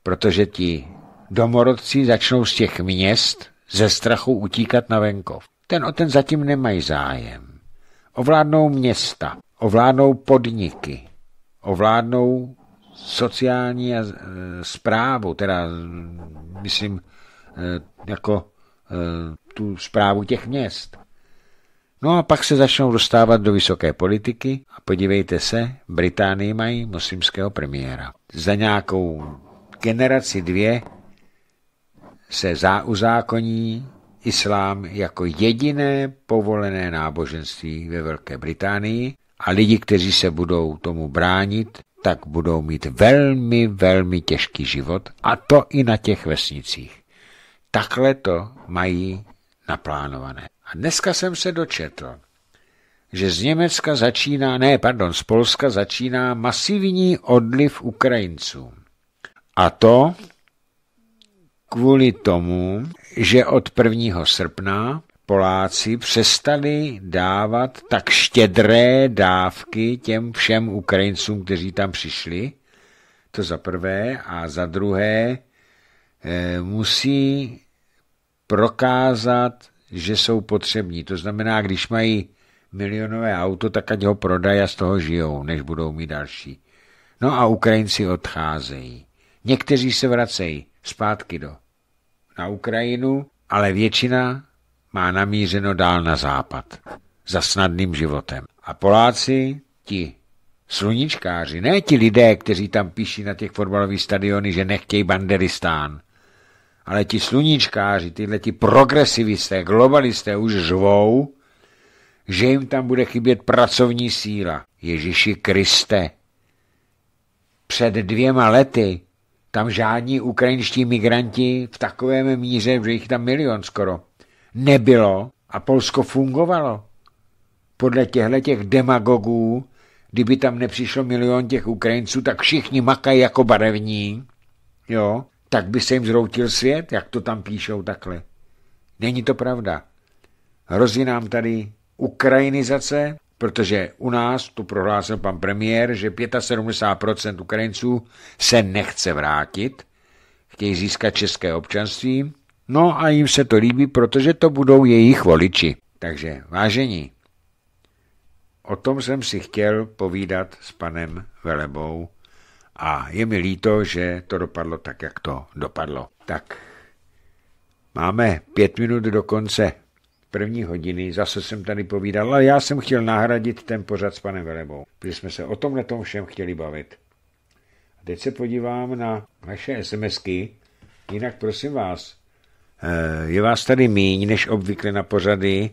Speaker 1: protože ti domorodci začnou z těch měst ze strachu utíkat na venkov. Ten o ten zatím nemají zájem. Ovládnou města, ovládnou podniky, ovládnou sociální zprávu, e, teda e, myslím e, jako tu zprávu těch měst. No a pak se začnou dostávat do vysoké politiky a podívejte se, Británii mají muslimského premiéra. Za nějakou generaci dvě se uzákoní islám jako jediné povolené náboženství ve Velké Británii a lidi, kteří se budou tomu bránit, tak budou mít velmi, velmi těžký život a to i na těch vesnicích. Takhle to mají naplánované. A dneska jsem se dočetl, že z Německa začíná, ne, pardon, z Polska začíná masivní odliv Ukrajinců. A to kvůli tomu, že od 1. srpna Poláci přestali dávat tak štědré dávky těm všem Ukrajincům, kteří tam přišli. To za prvé. A za druhé eh, musí prokázat, že jsou potřební. To znamená, když mají milionové auto, tak ať ho prodají a z toho žijou, než budou mít další. No a Ukrajinci odcházejí. Někteří se vracejí zpátky do na Ukrajinu, ale většina má namířeno dál na západ za snadným životem. A Poláci, ti sluníčkáři, ne ti lidé, kteří tam píší na těch fotbalových stadiony, že nechtějí banderistán, ale ti sluníčkáři, tyhle ti progresivisté, globalisté už žvou, že jim tam bude chybět pracovní síla. Ježíši Kriste, před dvěma lety tam žádní ukrajinští migranti v takovém míře, že jich tam milion skoro, nebylo a Polsko fungovalo. Podle těchto těch demagogů, kdyby tam nepřišlo milion těch Ukrajinců, tak všichni makají jako barevní, jo, tak by se jim zroutil svět, jak to tam píšou takhle. Není to pravda. Hrozí nám tady ukrajinizace protože u nás, tu prohlásil pan premiér, že 75% Ukrajinců se nechce vrátit, chtějí získat české občanství, no a jim se to líbí, protože to budou jejich voliči. Takže vážení, o tom jsem si chtěl povídat s panem Velebou a je mi líto, že to dopadlo tak, jak to dopadlo. Tak máme pět minut do konce první hodiny, zase jsem tady povídal, ale já jsem chtěl nahradit ten pořad s panem Velebou, protože jsme se o tomhle tom všem chtěli bavit. A teď se podívám na vaše SMSky, jinak prosím vás, eh, je vás tady míň než obvykle na pořady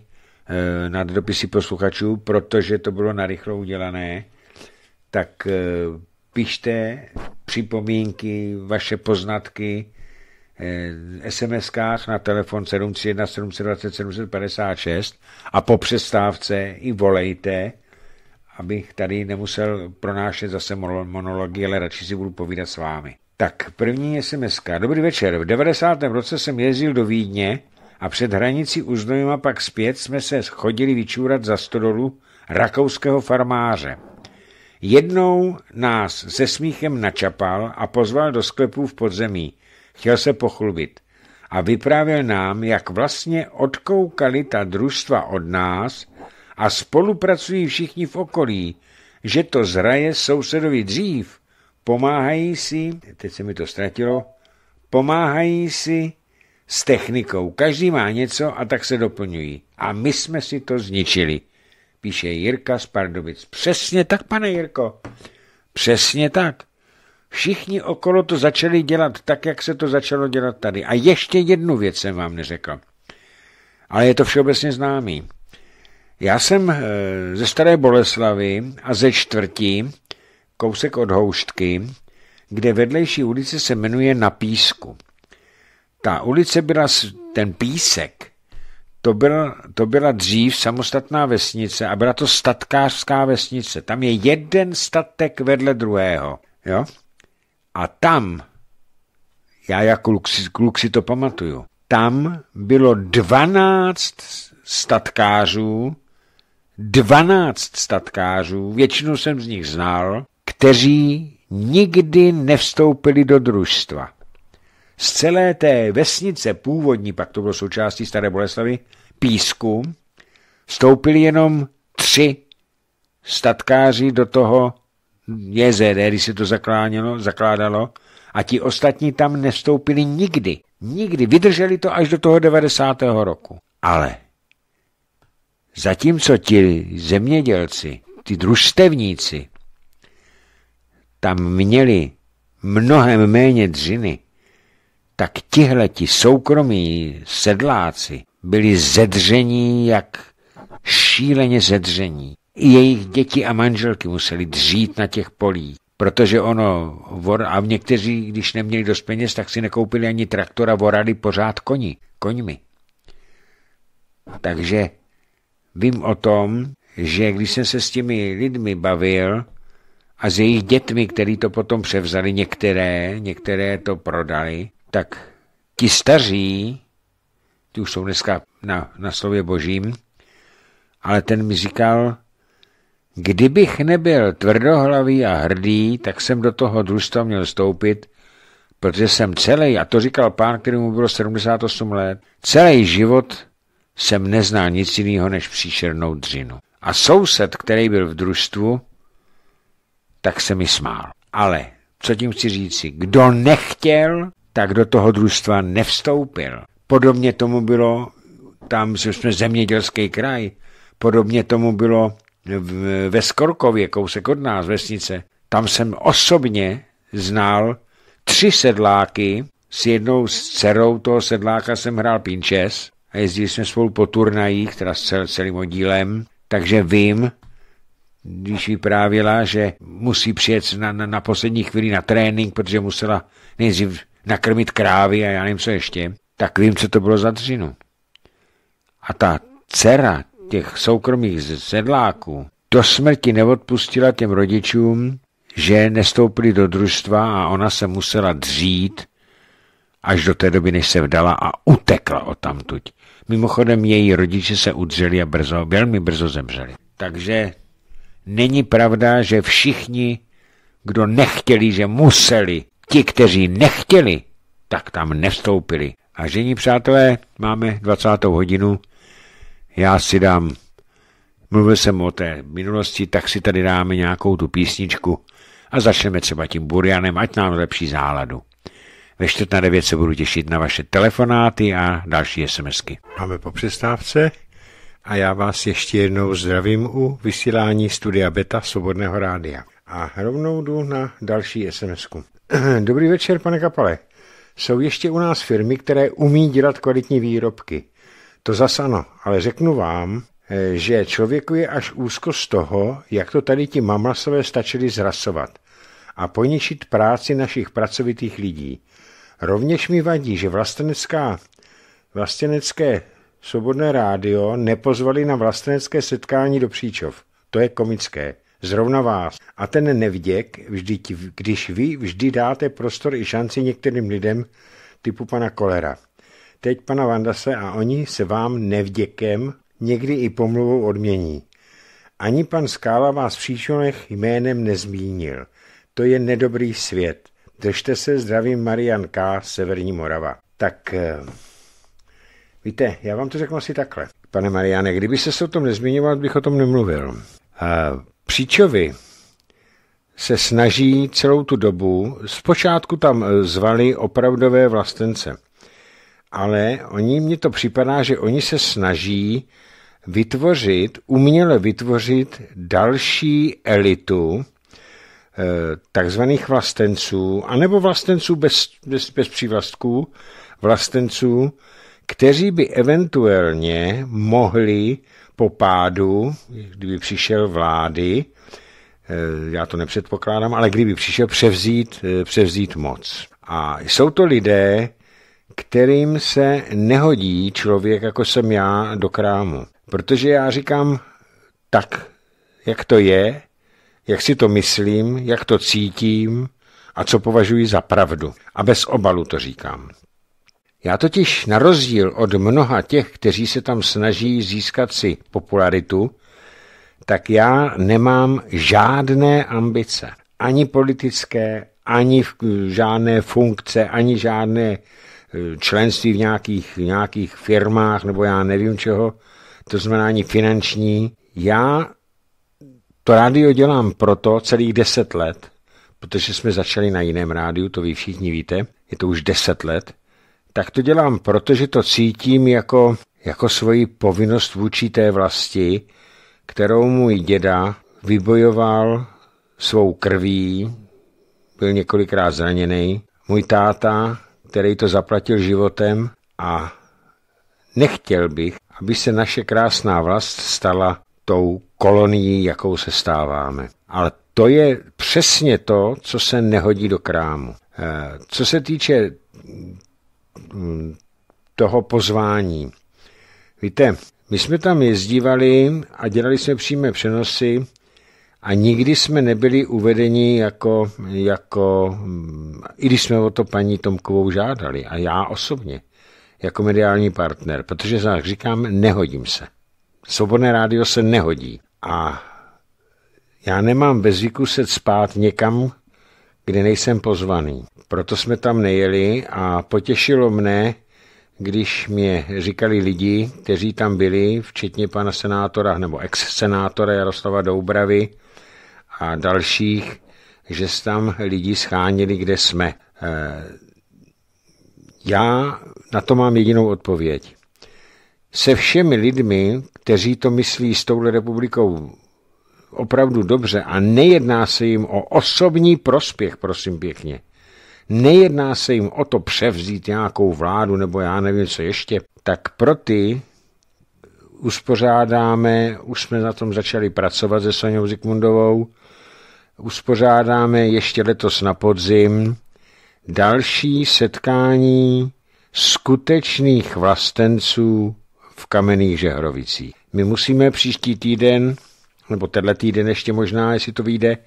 Speaker 1: eh, nad dopisy posluchačů, protože to bylo narychlo udělané, tak eh, pište připomínky, vaše poznatky, Eh, SMS-kách na telefon 731 720 756 a po přestávce i volejte, abych tady nemusel pronášet zase monology, ale radši si budu povídat s vámi. Tak, první sms -ka. Dobrý večer. V 90. roce jsem jezdil do Vídně a před hranicí Znojima pak zpět jsme se chodili vyčůrat za stodolu rakouského farmáře. Jednou nás se smíchem načapal a pozval do sklepů v podzemí. Chtěl se pochlubit a vyprávěl nám, jak vlastně odkoukali ta družstva od nás a spolupracují všichni v okolí, že to zraje sousedovi dřív, pomáhají si, teď se mi to ztratilo, pomáhají si s technikou. Každý má něco a tak se doplňují. A my jsme si to zničili, píše Jirka z Pardubic. Přesně tak, pane Jirko. Přesně tak. Všichni okolo to začali dělat tak, jak se to začalo dělat tady. A ještě jednu věc jsem vám neřekl. Ale je to všeobecně známý. Já jsem eh, ze Staré Boleslavy a ze čtvrtí, kousek od Houštky, kde vedlejší ulice se jmenuje Na písku. Ta ulice byla, ten písek, to, byla to byla dřív samostatná vesnice a byla to statkářská vesnice. Tam je jeden statek vedle druhého. Jo? A tam, já jako kluk si to pamatuju, tam bylo 12 statkářů, 12 statkářů, většinu jsem z nich znal, kteří nikdy nevstoupili do družstva. Z celé té vesnice původní, pak to bylo součástí Staré Boleslavy, Písku, vstoupili jenom tři statkáři do toho JZD, když se to zakládalo, zakládalo, a ti ostatní tam nestoupili nikdy. Nikdy. Vydrželi to až do toho 90. roku. Ale zatímco ti zemědělci, ty družstevníci, tam měli mnohem méně dřiny, tak tihleti soukromí sedláci byli zedření jak šíleně zedření. I jejich děti a manželky museli dřít na těch polích, protože ono, a někteří, když neměli dost peněz, tak si nekoupili ani traktora, vorali pořád koni, koňmi. Takže vím o tom, že když jsem se s těmi lidmi bavil a s jejich dětmi, který to potom převzali, některé, některé to prodali, tak ti staří, ti už jsou dneska na, na slově božím, ale ten mi říkal, Kdybych nebyl tvrdohlavý a hrdý, tak jsem do toho družstva měl stoupit, protože jsem celý, a to říkal pán, který mu bylo 78 let, celý život jsem neznal nic jiného než příšernou dřinu. A soused, který byl v družstvu, tak se mi smál. Ale co tím chci říci? Kdo nechtěl, tak do toho družstva nevstoupil. Podobně tomu bylo, tam jsme zemědělský kraj, podobně tomu bylo ve Skorkově, kousek od nás, vesnice, tam jsem osobně znal tři sedláky, s jednou s dcerou toho sedláka jsem hrál pinčes a jezdili jsme spolu po turnajích, teda s cel, celým oddílem, takže vím, když vyprávěla, že musí přijet na, na, na poslední chvíli na trénink, protože musela nejdřív nakrmit krávy a já nevím co ještě, tak vím, co to bylo za dřinu. A ta dcera těch soukromých sedláků do smrti neodpustila těm rodičům, že nestoupili do družstva a ona se musela dřít až do té doby, než se vdala a utekla o tamtuť. Mimochodem její rodiče se udřeli a brzo, velmi brzo zemřeli. Takže není pravda, že všichni, kdo nechtěli, že museli, ti, kteří nechtěli, tak tam nevstoupili. A žení přátelé, máme 20. hodinu já si dám, mluvil jsem o té minulosti, tak si tady dáme nějakou tu písničku a začneme třeba tím Burianem, ať nám lepší záladu. Ve čtvrt na devět se budu těšit na vaše telefonáty a další SMSky. Máme po přestávce a já vás ještě jednou zdravím u vysílání Studia Beta Svobodného rádia. A rovnou jdu na další sms -ku. [CLEARS THROAT] Dobrý večer, pane Kapale. Jsou ještě u nás firmy, které umí dělat kvalitní výrobky – to ano, ale řeknu vám, eh, že člověku je až úzko z toho, jak to tady ti mamlasové stačili zrasovat a poničit práci našich pracovitých lidí. Rovněž mi vadí, že vlastenecká, vlastenecké svobodné rádio nepozvali na vlastenecké setkání do Příčov. To je komické. Zrovna vás. A ten nevděk, vždyť, když vy vždy dáte prostor i šanci některým lidem typu pana Kolera teď pana Vandase a oni se vám nevděkem, někdy i pomluvou odmění. Ani pan Skála vás v příčonech jménem nezmínil. To je nedobrý svět. Držte se zdravím Marian K. Severní Morava. Tak eh, víte, já vám to řeknu asi takhle. Pane Mariane, kdyby se o tom nezmiňoval, bych o tom nemluvil. Eh, Příčovi se snaží celou tu dobu, zpočátku tam eh, zvali opravdové vlastence ale oni, mně to připadá, že oni se snaží vytvořit, uměle vytvořit další elitu eh, takzvaných vlastenců, anebo vlastenců bez, bez, bez přívlastků, vlastenců, kteří by eventuálně mohli po pádu, kdyby přišel vlády, eh, já to nepředpokládám, ale kdyby přišel převzít, eh, převzít moc. A jsou to lidé, kterým se nehodí člověk, jako jsem já, do krámu. Protože já říkám tak, jak to je, jak si to myslím, jak to cítím a co považuji za pravdu. A bez obalu to říkám. Já totiž na rozdíl od mnoha těch, kteří se tam snaží získat si popularitu, tak já nemám žádné ambice. Ani politické, ani žádné funkce, ani žádné členství v nějakých, nějakých firmách nebo já nevím čeho, to znamená ani finanční. Já to rádio dělám proto celých deset let, protože jsme začali na jiném rádiu, to vy všichni víte, je to už deset let, tak to dělám, protože to cítím jako, jako svoji povinnost vůči té vlasti, kterou můj děda vybojoval svou krví, byl několikrát zraněný. Můj táta který to zaplatil životem a nechtěl bych, aby se naše krásná vlast stala tou kolonií, jakou se stáváme. Ale to je přesně to, co se nehodí do krámu. Eh, co se týče mm, toho pozvání, víte, my jsme tam jezdívali a dělali jsme přímé přenosy a nikdy jsme nebyli uvedeni jako, jako, mm, i když jsme o to paní Tomkovou žádali, a já osobně, jako mediální partner, protože zase říkám, nehodím se. Svobodné rádio se nehodí. A já nemám ve zvyku se spát někam, kde nejsem pozvaný. Proto jsme tam nejeli a potěšilo mne, když mě říkali lidi, kteří tam byli, včetně pana senátora nebo ex-senátora Jaroslava Doubravy, a dalších, že se tam lidi schánili, kde jsme. Eh, já na to mám jedinou odpověď. Se všemi lidmi, kteří to myslí s touhle republikou opravdu dobře a nejedná se jim o osobní prospěch, prosím pěkně, nejedná se jim o to převzít nějakou vládu nebo já nevím co ještě, tak pro ty uspořádáme, už jsme na tom začali pracovat se Soňou Zikmundovou, uspořádáme ještě letos na podzim další setkání skutečných vlastenců v kamenných žehrovicích. My musíme příští týden, nebo tenhle týden ještě možná, jestli to vyjde,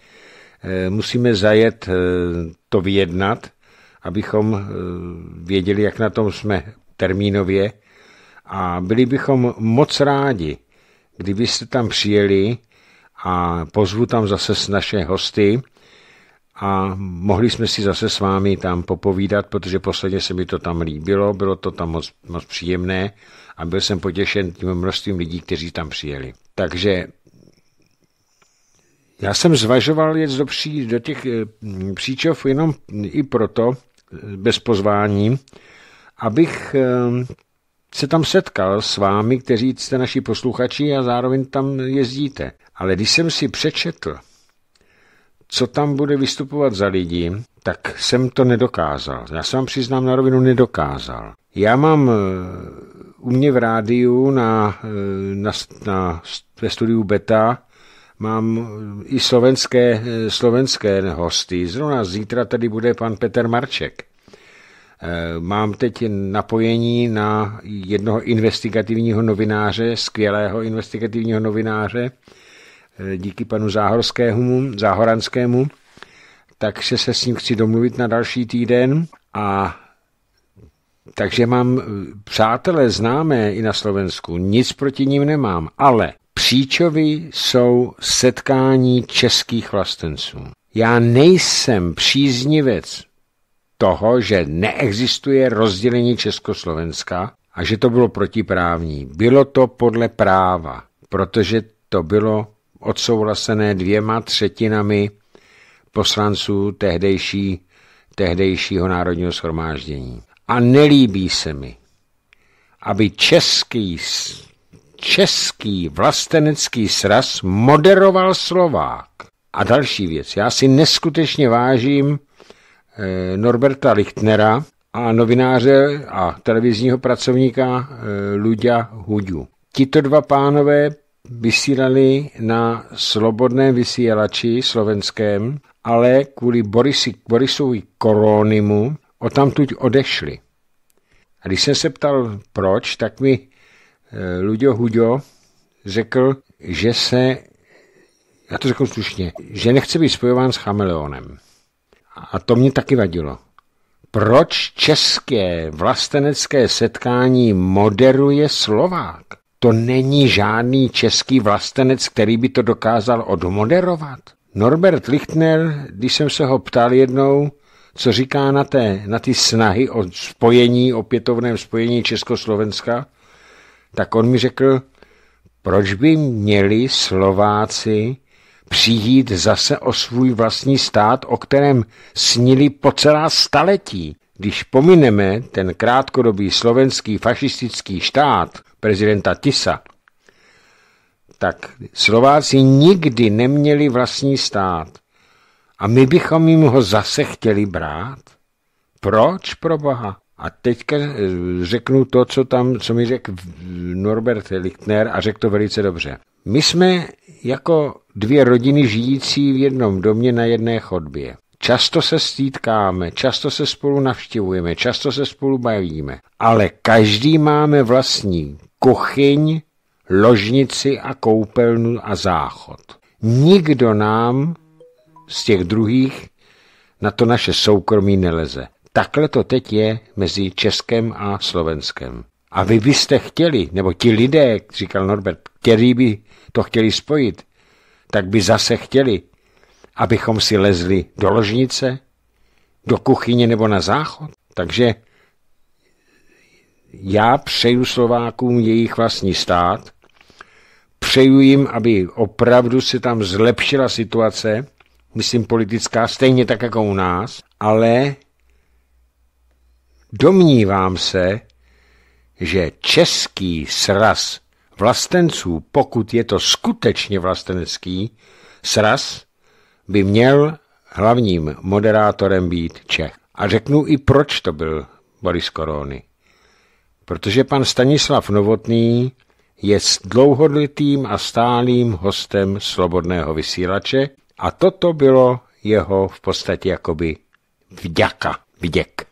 Speaker 1: eh, musíme zajet eh, to vyjednat, abychom eh, věděli, jak na tom jsme termínově a byli bychom moc rádi, kdybyste tam přijeli, a pozvu tam zase s naše hosty a mohli jsme si zase s vámi tam popovídat, protože posledně se mi to tam líbilo, bylo to tam moc, moc příjemné a byl jsem potěšen tím množstvím lidí, kteří tam přijeli. Takže já jsem zvažoval jet do, pří, do těch eh, příčov jenom i proto, eh, bez pozvání, abych eh, se tam setkal s vámi, kteří jste naši posluchači a zároveň tam jezdíte. Ale když jsem si přečetl, co tam bude vystupovat za lidi, tak jsem to nedokázal. Já se vám přiznám na rovinu, nedokázal. Já mám eh, u mě v rádiu na, eh, na, na, ve studiu Beta mám eh, i slovenské, slovenské hosty. Zrovna zítra tady bude pan Petr Marček. Mám teď napojení na jednoho investigativního novináře, skvělého investigativního novináře, Eh, díky panu Záhorskému, Záhoranskému, takže se s ním chci domluvit na další týden a takže mám eh, přátelé známé i na Slovensku, nic proti ním nemám, ale příčovy jsou setkání českých vlastenců. Já nejsem příznivec toho, že neexistuje rozdělení Československa a že to bylo protiprávní. Bylo to podle práva, protože to bylo odsouhlasené dvěma třetinami poslanců tehdejší, tehdejšího národního shromáždění. A nelíbí se mi, aby český, český vlastenecký sraz moderoval Slovák. A další věc, já si neskutečně vážím eh, Norberta Lichtnera a novináře a televizního pracovníka eh, Ludia Hudu. Tito dva pánové vysílali na slobodném vysílači slovenském, ale kvůli Borisi, Borisovi Koronimu odtamtud odešli. A když jsem se ptal, proč, tak mi eh, Ludio Hudio řekl, že se, já to řekl slušně, že nechce být spojován s chameleonem. A to mě taky vadilo. Proč české vlastenecké setkání moderuje Slovák? To není žádný český vlastenec, který by to dokázal odmoderovat. Norbert Lichtner, když jsem se ho ptal jednou, co říká na, té, na ty snahy o spojení, o pětovném spojení Československa, tak on mi řekl, proč by měli Slováci přijít zase o svůj vlastní stát, o kterém snili po celá staletí. Když pomineme ten krátkodobý slovenský fašistický štát, prezidenta Tisa, tak Slováci nikdy neměli vlastní stát. A my bychom jim ho zase chtěli brát? Proč pro Boha? A teďka eh, řeknu to, co, tam, co mi řekl Norbert Lichtner a řekl to velice dobře. My jsme jako dvě rodiny žijící v jednom domě na jedné chodbě. Často se stýtkáme, často se spolu navštěvujeme, často se spolu bavíme, ale každý máme vlastní kuchyň, ložnici a koupelnu a záchod. Nikdo nám z těch druhých na to naše soukromí neleze. Takhle to teď je mezi Českem a Slovenskem. A vy byste chtěli, nebo ti lidé, říkal Norbert, kteří by to chtěli spojit, tak by zase chtěli, abychom si lezli do ložnice, do kuchyně nebo na záchod. Takže já přeju Slovákům jejich vlastní stát, přeju jim, aby opravdu se tam zlepšila situace, myslím politická, stejně tak jako u nás, ale domnívám se, že český sraz vlastenců, pokud je to skutečně vlastenecký sraz, by měl hlavním moderátorem být Čech. A řeknu i, proč to byl Boris Korony protože pan Stanislav Novotný je dlouholetým a stálým hostem slobodného vysílače a toto bylo jeho v podstatě jakoby vďaka, vděk.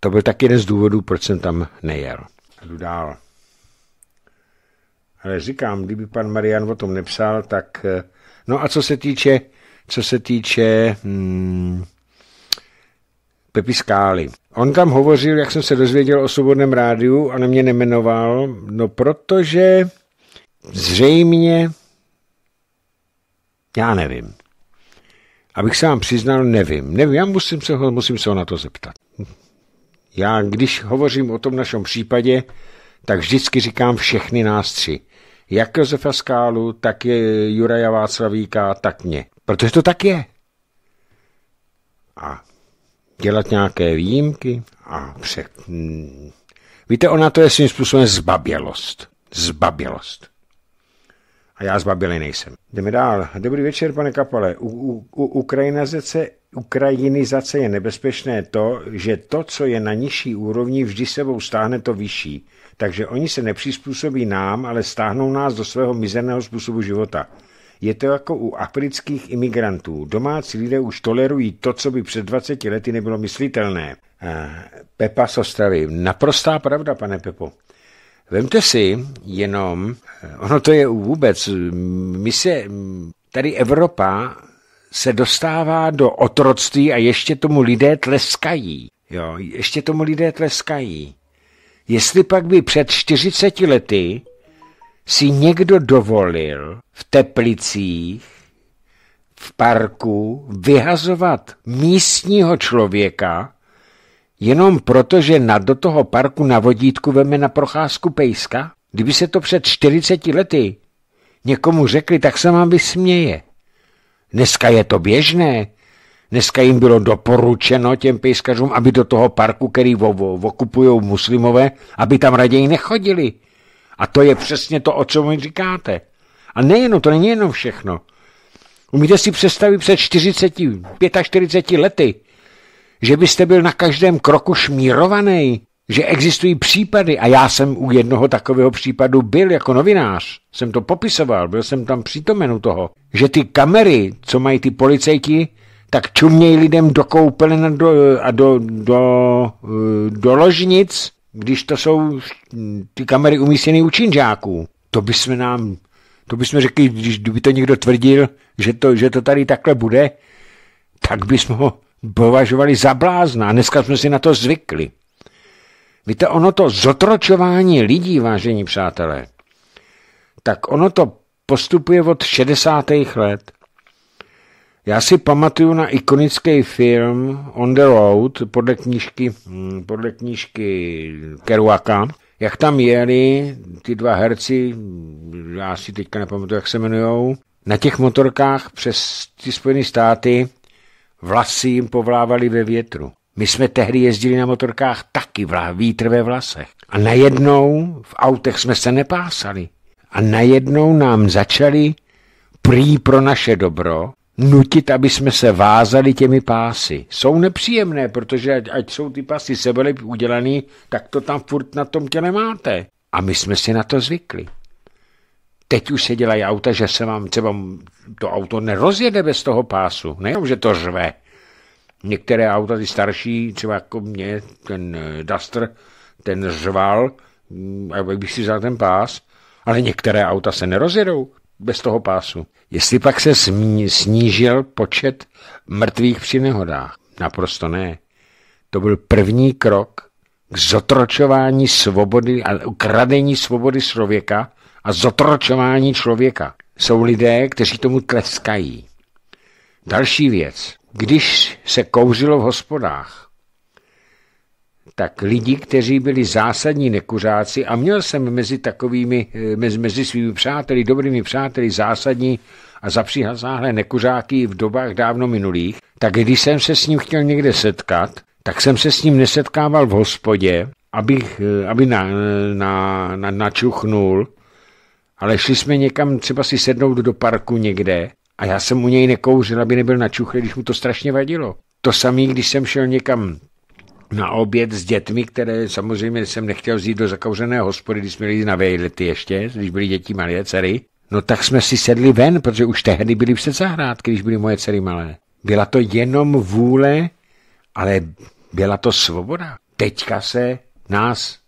Speaker 1: To byl taky jeden z důvodů, proč jsem tam nejel. Jdu dál. Ale říkám, kdyby pan Marian o tom nepsal, tak... Eh, no a co se týče, co se týče hmm, Pepi Skály. On tam hovořil, jak jsem se dozvěděl o svobodném rádiu a na mě nemenoval, no protože zřejmě, já nevím, abych se vám přiznal, nevím. Nevím, já musím se ho, musím se ho na to zeptat. Já, když hovořím o tom našem případě, tak vždycky říkám všechny nás tři. Jak Josefa Skálu, tak je Juraja Václavíka, tak mě. Protože to tak je. A dělat nějaké výjimky a pře... Hmm. Víte, ona to je svým způsobem zbabělost. Zbabělost. A já zbabělý nejsem. Jdeme dál. Dobrý večer, pane Kapale. U, u, u Ukrajinizace, Ukrajinizace je nebezpečné to, že to, co je na nižší úrovni, vždy sebou stáhne to vyšší. Takže oni se nepřizpůsobí nám, ale stáhnou nás do svého mizerného způsobu života. Je to jako u afrických imigrantů. Domácí lidé už tolerují to, co by před 20 lety nebylo myslitelné. Eh, Pepa z Ostravy. Naprostá pravda, pane Pepo. Vemte si jenom, eh, ono to je vůbec, mm, my se, mm, tady Evropa se dostává do otroctví a ještě tomu lidé tleskají. Jo, ještě tomu lidé tleskají. Jestli pak by před 40 lety si někdo dovolil v Teplicích v parku vyhazovat místního člověka jenom proto, že na do toho parku na vodítku veme na procházku pejska? Kdyby se to před 40 lety někomu řekli, tak se vám vysměje. Dneska je to běžné. Dneska jim bylo doporučeno těm pejskařům, aby do toho parku, který okupují muslimové, aby tam raději nechodili. A to je přesně to, o čem mi říkáte. A nejenom, to není jenom všechno. Umíte si představit před 40, 45 lety, že byste byl na každém kroku šmírovaný, že existují případy, a já jsem u jednoho takového případu byl jako novinář, jsem to popisoval, byl jsem tam přítomen u toho, že ty kamery, co mají ty policajti, tak čumějí lidem do koupelen a do, do, do, e, do ložnic když to jsou ty kamery umístěny u činžáků. To jsme nám, to jsme řekli, když by to někdo tvrdil, že to, že to tady takhle bude, tak bychom ho považovali za blázna. dneska jsme si na to zvykli. Víte, ono to zotročování lidí, vážení přátelé, tak ono to postupuje od 60. let. Já si pamatuju na ikonický film On the Road podle knížky, hm, podle knížky Kerouaka, jak tam jeli ty dva herci, já si teďka nepamatuju, jak se jmenujou, na těch motorkách přes ty Spojené státy vlasy jim povlávali ve větru. My jsme tehdy jezdili na motorkách taky vlá, vítr ve vlasech. A najednou v autech jsme se nepásali. A najednou nám začali prý pro naše dobro nutit, aby jsme se vázali těmi pásy. Jsou nepříjemné, protože ať, ať jsou ty pásy sebelep udělaný, tak to tam furt na tom těle máte. A my jsme si na to zvykli. Teď už se dělají auta, že se vám třeba to auto nerozjede bez toho pásu. Nejenom, že to řve. Některé auta, ty starší, třeba jako mě, ten eh, Duster, ten řval, mm, abych si vzal ten pás, ale některé auta se nerozjedou bez toho pásu. Jestli pak se snížil počet mrtvých při nehodách? Naprosto ne. To byl první krok k zotročování svobody a ukradení svobody člověka a zotročování člověka. Jsou lidé, kteří tomu tleskají. Další věc. Když se kouřilo v hospodách, tak lidi, kteří byli zásadní nekuřáci, a měl jsem mezi takovými, eh, mezi, mezi svými přáteli, dobrými přáteli, zásadní a zapříhazáhlé nekuřáky v dobách dávno minulých, tak když jsem se s ním chtěl někde setkat, tak jsem se s ním nesetkával v hospodě, abych, eh, aby na, na, na, načuchnul, ale šli jsme někam třeba si sednout do parku někde a já jsem u něj nekouřil, aby nebyl načuchlý, když mu to strašně vadilo. To samé, když jsem šel někam na oběd s dětmi, které samozřejmě jsem nechtěl vzít do zakouřené hospody, když jsme jeli na vejlety ještě, když byly děti malé, dcery. No tak jsme si sedli ven, protože už tehdy byly v zahrádky, když byly moje dcery malé. Byla to jenom vůle, ale byla to svoboda. Teďka se nás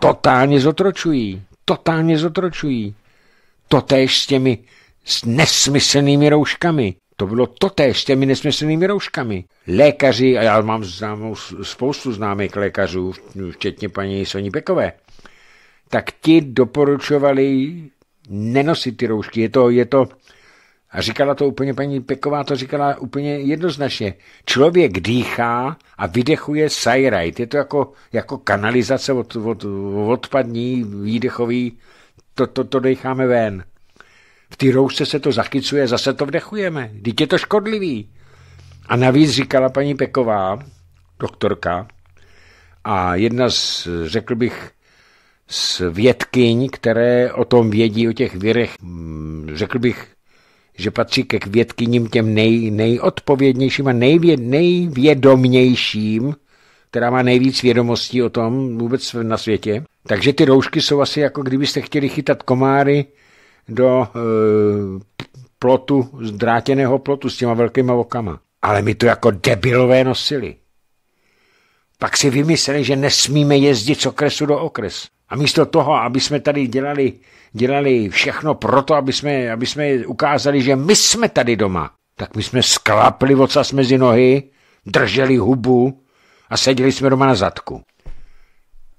Speaker 1: totálně zotročují. Totálně zotročují. Totéž s těmi s nesmyslnými rouškami. To bylo totéž s těmi nesmyslnými rouškami. Lékaři, a já mám známou, spoustu známých lékařů, včetně paní Soní Pekové, tak ti doporučovali nenosit ty roušky. Je to, je to, a říkala to úplně paní Peková, to říkala úplně jednoznačně. Člověk dýchá a vydechuje sajrajt. Je to jako, jako kanalizace od, od, odpadní, výdechový, to, to, to decháme ven. V té roušce se to zachycuje, zase to vdechujeme. Dítě je to škodlivý. A navíc říkala paní Peková, doktorka, a jedna z, řekl bych, z vědkyň, které o tom vědí, o těch virech, mm, řekl bych, že patří ke vědkyním těm nej, nejodpovědnějším a nejvě, nejvědomnějším, která má nejvíc vědomostí o tom vůbec na světě. Takže ty roušky jsou asi jako kdybyste chtěli chytat komáry do e, plotu, zdrátěného plotu s těma velkýma okama. Ale my to jako debilové nosili. Pak si vymysleli, že nesmíme jezdit z okresu do okres. A místo toho, aby jsme tady dělali, dělali všechno proto, aby jsme, aby jsme ukázali, že my jsme tady doma, tak my jsme sklapli ocas mezi nohy, drželi hubu a seděli jsme doma na zadku.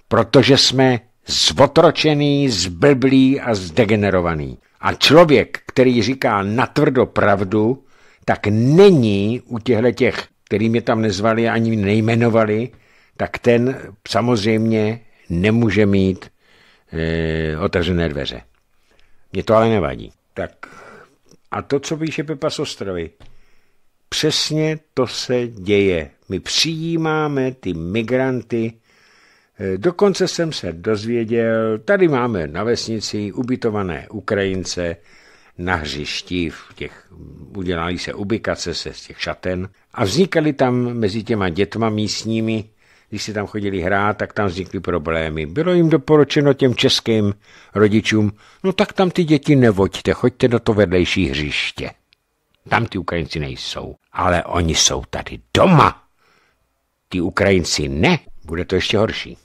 Speaker 1: Protože jsme zvotročený, zblblý a zdegenerovaný. A člověk, který říká natvrdo pravdu, tak není u těchto těch, který mě tam nezvali ani nejmenovali, tak ten samozřejmě nemůže mít e, otevřené dveře. Mě to ale nevadí. Tak a to, co píše Pepa Sostrovi, přesně to se děje. My přijímáme ty migranty, Eh, dokonce jsem se dozvěděl, tady máme na vesnici ubytované Ukrajince na hřišti, v těch, udělali se ubikace se z těch šaten a vznikaly tam mezi těma dětma místními, když si tam chodili hrát, tak tam vznikly problémy. Bylo jim doporučeno těm českým rodičům, no tak tam ty děti nevoďte, choďte do to vedlejší hřiště. Tam ty Ukrajinci nejsou, ale oni jsou tady doma. Ty Ukrajinci ne, bude to ještě horší.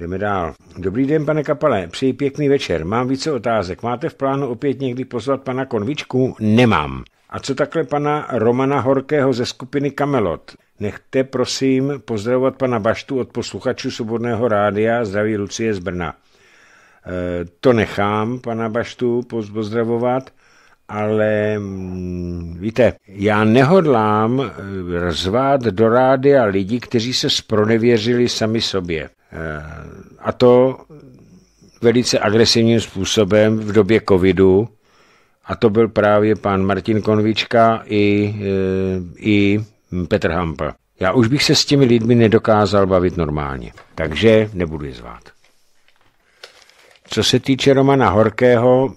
Speaker 1: Jdeme dál. Dobrý den, pane Kapale, přeji pěkný večer. Mám více otázek. Máte v plánu opět někdy pozvat pana Konvičku? Nemám. A co takhle pana Romana Horkého ze skupiny Kamelot? Nechte prosím pozdravovat pana Baštu od posluchačů Svobodného rádia. Zdraví Lucie z Brna. E, to nechám pana Baštu pozdravovat ale mm, víte, já nehodlám rozvát eh, do a lidi, kteří se spronevěřili sami sobě. Eh, a to velice agresivním způsobem v době covidu, a to byl právě pan Martin Konvička i, eh, i Petr Hampa. Já už bych se s těmi lidmi nedokázal bavit normálně, takže nebudu je zvát. Co se týče Romana Horkého,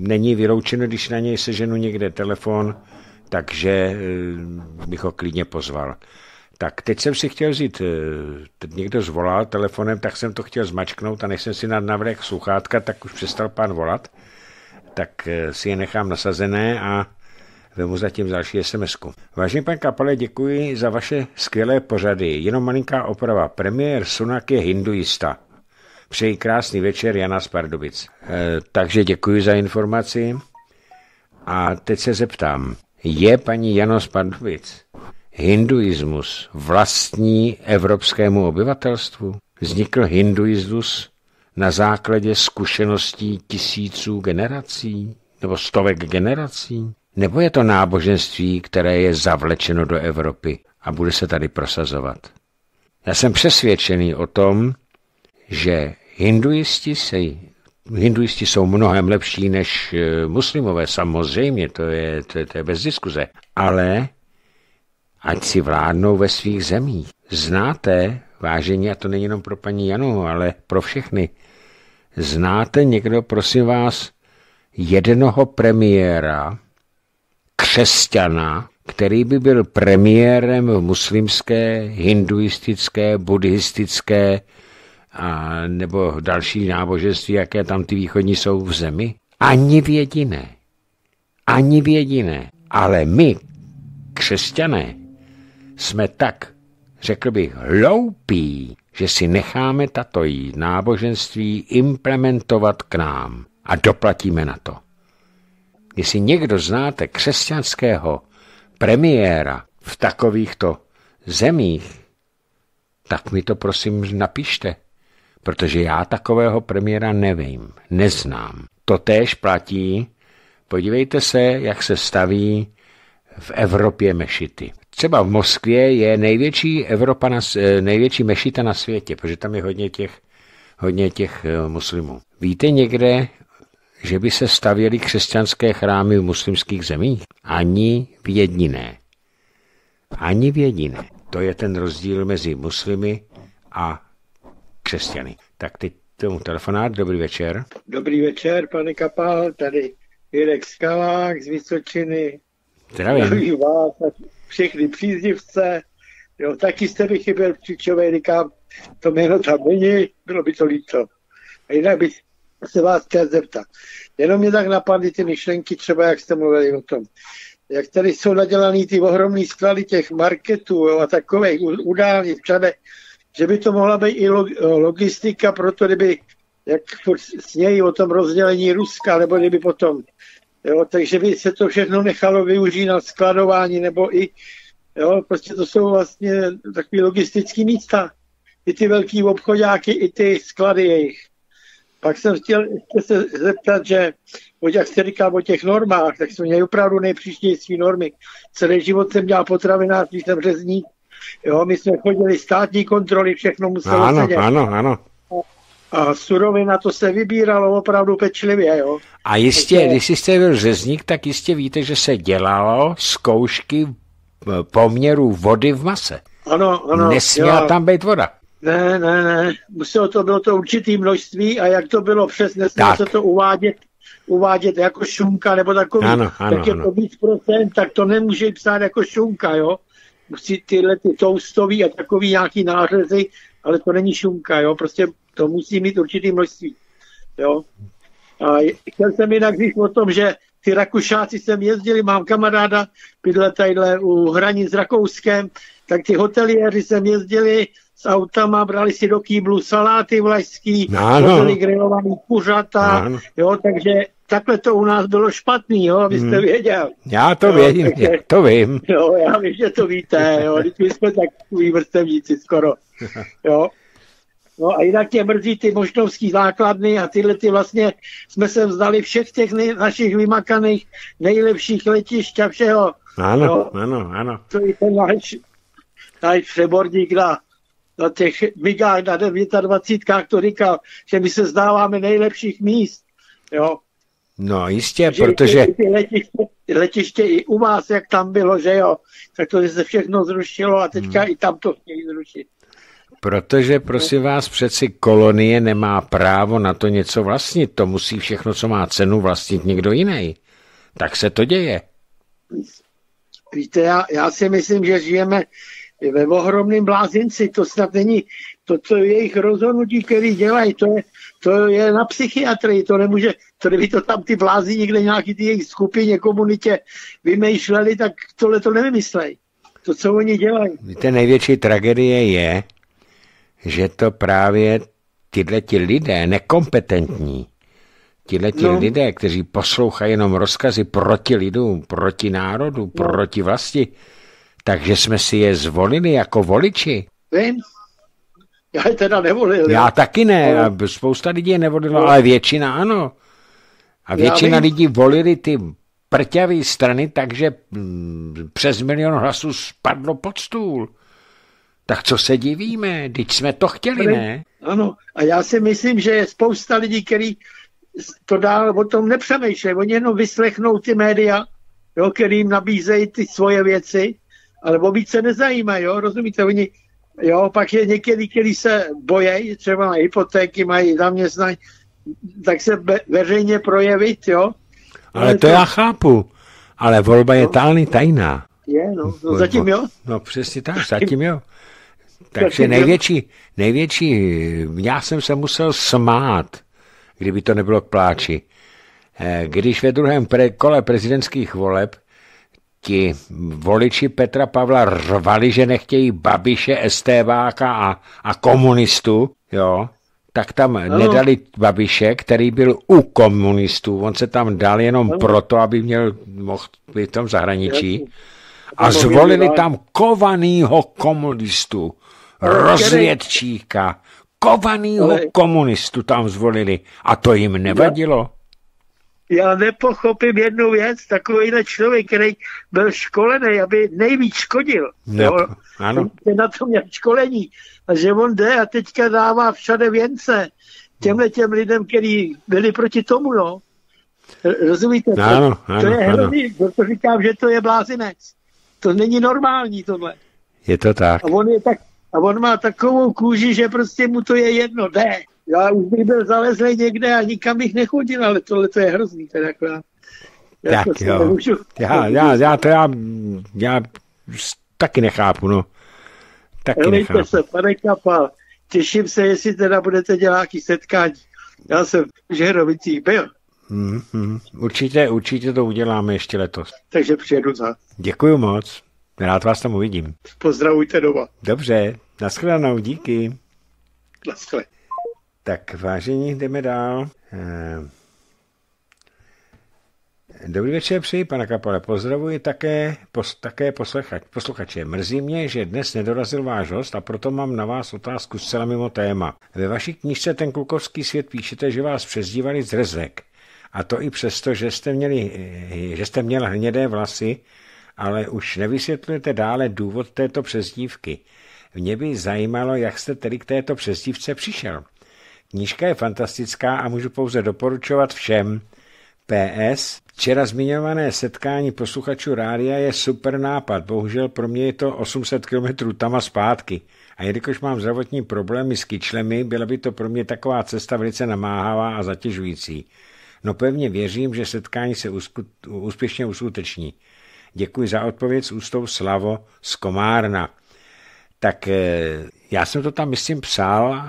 Speaker 1: není vyloučeno, když na něj seženu někde telefon, takže eh, bych ho klidně pozval. Tak teď jsem si chtěl vzít, eh, někdo zvolal telefonem, tak jsem to chtěl zmačknout a než jsem si nad navrh sluchátka, tak už přestal pán volat, tak eh, si je nechám nasazené a vemu zatím další sms -ku. Vážený pan Kapale, děkuji za vaše skvělé pořady. Jenom malinká oprava. Premiér Sunak je hinduista. Přeji krásný večer Jana Spardubic. Pardubic. Eh, takže děkuji za informaci a teď se zeptám, je paní Jano Spardubic Pardubic hinduismus vlastní evropskému obyvatelstvu? Vznikl hinduismus na základě zkušeností tisíců generací nebo stovek generací? Nebo je to náboženství, které je zavlečeno do Evropy a bude se tady prosazovat? Já jsem přesvědčený o tom, že Hinduisti se Hinduisti jsou mnohem lepší než eh, muslimové, samozřejmě, to je, to, je, to je bez diskuze. Ale ať si vládnou ve svých zemích. Znáte, vážení, a to není jenom pro paní Janu, ale pro všechny, znáte někdo, prosím vás, jednoho premiéra, křesťana, který by byl premiérem v muslimské, hinduistické, buddhistické, a, nebo další náboženství, jaké tam ty východní jsou v zemi? Ani v jediné. Ani v jediné. Ale my, křesťané, jsme tak, řekl bych, hloupí, že si necháme tato náboženství implementovat k nám a doplatíme na to. Jestli někdo znáte křesťanského premiéra v takovýchto zemích, tak mi to prosím napište. Protože já takového premiéra nevím, neznám. To též platí, podívejte se, jak se staví v Evropě mešity. Třeba v Moskvě je největší, Evropa na, eh, největší mešita na světě, protože tam je hodně těch, hodně těch eh, muslimů. Víte někde, že by se stavěly křesťanské chrámy v muslimských zemích? Ani v jediné. Ani v jediné. To je ten rozdíl mezi muslimy a křesťany. Tak teď tomu telefonát. Dobrý večer.
Speaker 2: Dobrý večer, pane Kapal, tady Jirek Skalák z Vysočiny.
Speaker 1: Zdravím. Zdravím
Speaker 2: vás a všechny příznivce. Jo, taky jste mi chyběl příčové, říkám, to jméno tam není, bylo by to líto. A jinak bych se vás chtěl zeptat. Jenom mě tak napadly ty myšlenky, třeba jak jste mluvili o tom, jak tady jsou nadělaný ty ohromné sklady těch marketů jo, a takových udání třeba že by to mohla být i eh, logistika, proto kdyby, jak snějí o tom rozdělení Ruska, nebo kdyby potom, jo, takže by se to všechno nechalo využít na skladování, nebo i, jo, prostě to jsou vlastně takové logistické místa. I ty velký obchodáky, i ty sklady jejich. Pak jsem chtěl se zeptat, že jak jste říkal o těch normách, tak jsme měli opravdu nejpříštější normy. Celý život jsem dělal potravinář, když jsem řezník, Jo, my jsme chodili státní kontroly, všechno muselo ano, sedět. Ano, ano, a surovina to se vybíralo opravdu pečlivě. Jo.
Speaker 1: A jistě, Takže... když jste byl řezník, tak jistě víte, že se dělalo zkoušky poměru vody v mase.
Speaker 2: Ano, ano. Nesměla jo. tam být voda. Ne, ne, ne. Muselo to, bylo to určitý množství a jak to bylo přesně, nesmělo se to uvádět uvádět jako šunka nebo takový, ano, ano, tak je ano. to víc procent, tak to nemůže psát jako šunka, jo? musí tyhle ty toustový a takový nějaký nářezy, ale to není šunka, jo, prostě to musí mít určitý množství, jo. A chtěl jsem jinak říct o tom, že ty Rakušáci sem jezdili, mám kamaráda, bydle tadyhle u hranic s Rakouskem, tak ty hoteliéři sem jezdili s autama, brali si do kýblu saláty vlašský, no, no. hoteli grilovaný kuřata, no, no. jo, takže takhle to u nás bylo špatný, jo, abyste hmm. věděl. Já to jo, vím, takže, já
Speaker 1: to vím. Jo,
Speaker 2: já vím, že to víte, jo, my jsme takový vrstevníci skoro, jo. No a jinak tě mrzí ty možnovský základny a tyhle ty vlastně jsme se vzdali všech těch nej, našich vymakaných nejlepších letišť a všeho.
Speaker 1: Ano, no, ano, ano.
Speaker 2: To je ten náš, náš přeborník na, na těch migách na 29, to říkal, že my se zdáváme nejlepších míst. Jo,
Speaker 1: No jistě, že protože...
Speaker 2: Ty, letiště, ty letiště i u vás, jak tam bylo, že jo, tak to se všechno zrušilo a teďka hmm. i tam to chtějí zrušit.
Speaker 1: Protože, prosím no. vás, přeci kolonie nemá právo na to něco vlastnit. To musí všechno, co má cenu, vlastnit někdo jiný. Tak se to děje.
Speaker 2: Víte, já, já si myslím, že žijeme ve ohromném blázinci. To snad není to, co jejich rozhodnutí, který dělají, to je, to je na psychiatrii. To nemůže co kdyby to tam ty vlázy někde nějaký ty jejich skupině, komunitě vymýšleli, tak tohle to nevymyslej. To, co oni dělají.
Speaker 1: Víte, největší tragédie je, že to právě tyhle ti lidé, nekompetentní, tyhle ti no. lidé, kteří poslouchají jenom rozkazy proti lidu, proti národu, no. proti vlasti, takže jsme si je zvolili jako voliči.
Speaker 2: Vím. Já je teda nevolil. Já
Speaker 1: taky ne. No. Spousta lidí je nevolila, no. ale většina ano.
Speaker 2: A většina lidí
Speaker 1: volili ty prťavé strany, takže mm, přes milion hlasů spadlo pod stůl. Tak co se divíme, Teď jsme to chtěli, ne?
Speaker 2: Ano, a já si myslím, že je spousta lidí, kteří to dál o tom nepřemýšlejí. Oni jenom vyslechnou ty média, jo, který jim nabízejí ty svoje věci, ale o víc se jo, rozumíte, oni, jo, pak je někdy, kteří se bojejí, třeba na hypotéky, mají zaměstnání, tak se be, veřejně projevit, jo.
Speaker 1: Ale, to, to já chápu, ale volba je no. tálný tajná. Je, no, no zatím jo. No přesně tak, zatím jo.
Speaker 2: [LAUGHS] Takže největší,
Speaker 1: největší, já jsem se musel smát, kdyby to nebylo k pláči. Eh, když ve druhém pre, kole prezidentských voleb ti voliči Petra Pavla rvali, že nechtějí Babiše, STVáka a, a komunistu, jo, tak tam ano. nedali Babiše, který byl u komunistů. On se tam dal jenom ano. proto, aby měl mohl být v tom zahraničí. A zvolili tam kovanýho komunistu, no, rozvědčíka, kovanýho komunistu tam zvolili. A to jim nevadilo
Speaker 2: já nepochopím jednu věc, takovýhle člověk, který byl školený, aby nejvíc škodil.
Speaker 1: Yep. Jo? Ano.
Speaker 2: Je na tom měl školení. A že on jde a teďka dává všade věnce těmhle těm lidem, kteří byli proti tomu, no. Rozumíte? To, ano, ano, to je hrozný, proto říkám, že to je blázinec. To není normální tohle. Je to tak. A on, je tak, a on má takovou kůži, že prostě mu to je jedno, jde já už bych byl zalezlý někde a nikam bych nechodil, ale tohle to je hrozný. Teda, jako já,
Speaker 1: tak jako jo. Nemůžu, já, já, já, to já, já taky nechápu, no. Taky Helejte nechápu.
Speaker 2: se, pane Kapal, těším se, jestli teda budete dělat nějaký setkání. Já jsem v Žerovicích byl.
Speaker 1: Mm-hmm. Určitě, určitě to uděláme ještě letos.
Speaker 2: Takže přijedu za.
Speaker 1: Děkuji moc. Rád vás tam uvidím.
Speaker 2: Pozdravujte doma.
Speaker 1: Dobře, nashledanou, díky. Naschle. Tak vážení, jdeme dál. Eh, dobrý večer přeji, pana Kapole. Pozdravuji také, pos, také poslechač, posluchače. Mrzí mě, že dnes nedorazil váš host a proto mám na vás otázku zcela mimo téma. Ve vaší knižce Ten klukovský svět píšete, že vás přezdívali zrezek. A to i přesto, že jste, měli, eh, že jste měl hnědé vlasy, ale už nevysvětlujete dále důvod této přezdívky. Mě by zajímalo, jak jste tedy k této přezdívce přišel. Knížka je fantastická a můžu pouze doporučovat všem. PS. Včera zmiňované setkání posluchačů rádia je super nápad. Bohužel pro mě je to 800 km tam a zpátky. A jelikož mám zdravotní problémy s kyčlemi, byla by to pro mě taková cesta velice namáhavá a zatěžující. No pevně věřím, že setkání se úspěšně uskuteční. Děkuji za odpověď s ústou Slavo z Komárna. Tak eh, já jsem to tam, myslím, psal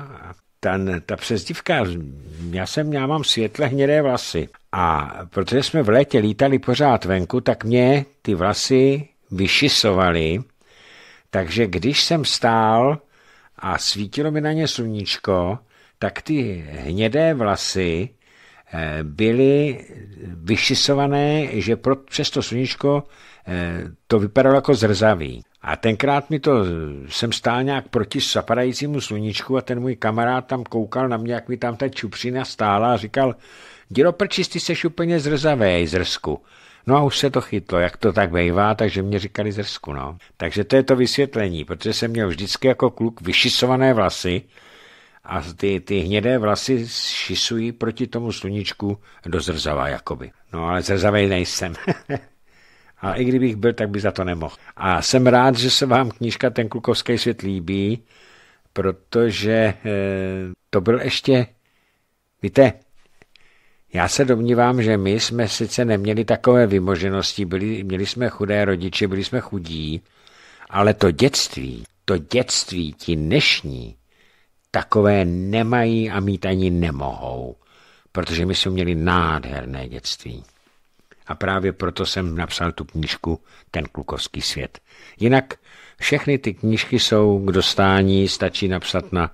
Speaker 1: ten, ta přezdívka, já jsem, já mám světle hnědé vlasy a protože jsme v létě lítali pořád venku, tak mě ty vlasy vyšisovaly, takže když jsem stál a svítilo mi na ně sluníčko, tak ty hnědé vlasy eh, byly vyšisované, že pro, přes to sluníčko Eh, to vypadalo jako zrzavý. A tenkrát mi to, jsem stál nějak proti zapadajícímu sluníčku a ten můj kamarád tam koukal na mě, jak mi tam ta čupřina stála a říkal, Dělo prčis, ty seš úplně zrzavý, zrsku. No a už se to chytlo, jak to tak bejvá, takže mě říkali zrsku, no. Takže to je to vysvětlení, protože jsem měl vždycky jako kluk vyšisované vlasy a ty, ty hnědé vlasy šisují proti tomu sluníčku do zrzava, jakoby. No ale zrzavej nejsem. [LAUGHS] A i kdybych byl, tak by za to nemohl. A jsem rád, že se vám knížka Ten klukovský svět líbí, protože eh, to byl ještě, víte, já se domnívám, že my jsme sice neměli takové vymoženosti, byli, měli jsme chudé rodiče, byli jsme chudí, ale to dětství, to dětství ti dnešní, takové nemají a mít ani nemohou, protože my jsme měli nádherné dětství. A právě proto jsem napsal tu knížku Ten klukovský svět. Jinak všechny ty knížky jsou k dostání, stačí napsat na,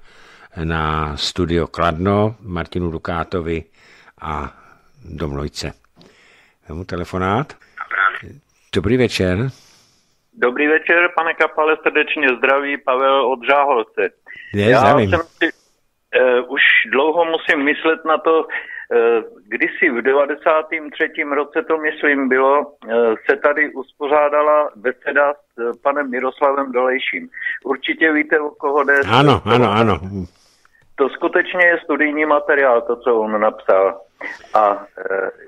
Speaker 1: na studio Kladno Martinu Dukátovi a Domlojce. Vemu telefonát. Dobrý večer.
Speaker 3: Dobrý večer, pane Kapale, srdečně zdraví Pavel od Žáholce.
Speaker 1: Je, Já zdravím. jsem uh,
Speaker 3: už dlouho musím myslet na to, Eh, kdysi v 93. roce to myslím bylo, eh, se tady uspořádala beseda s eh, panem Miroslavem Dolejším. Určitě víte, o koho jde.
Speaker 1: Ano, ano, ano.
Speaker 3: To skutečně je studijní materiál, to, co on napsal. A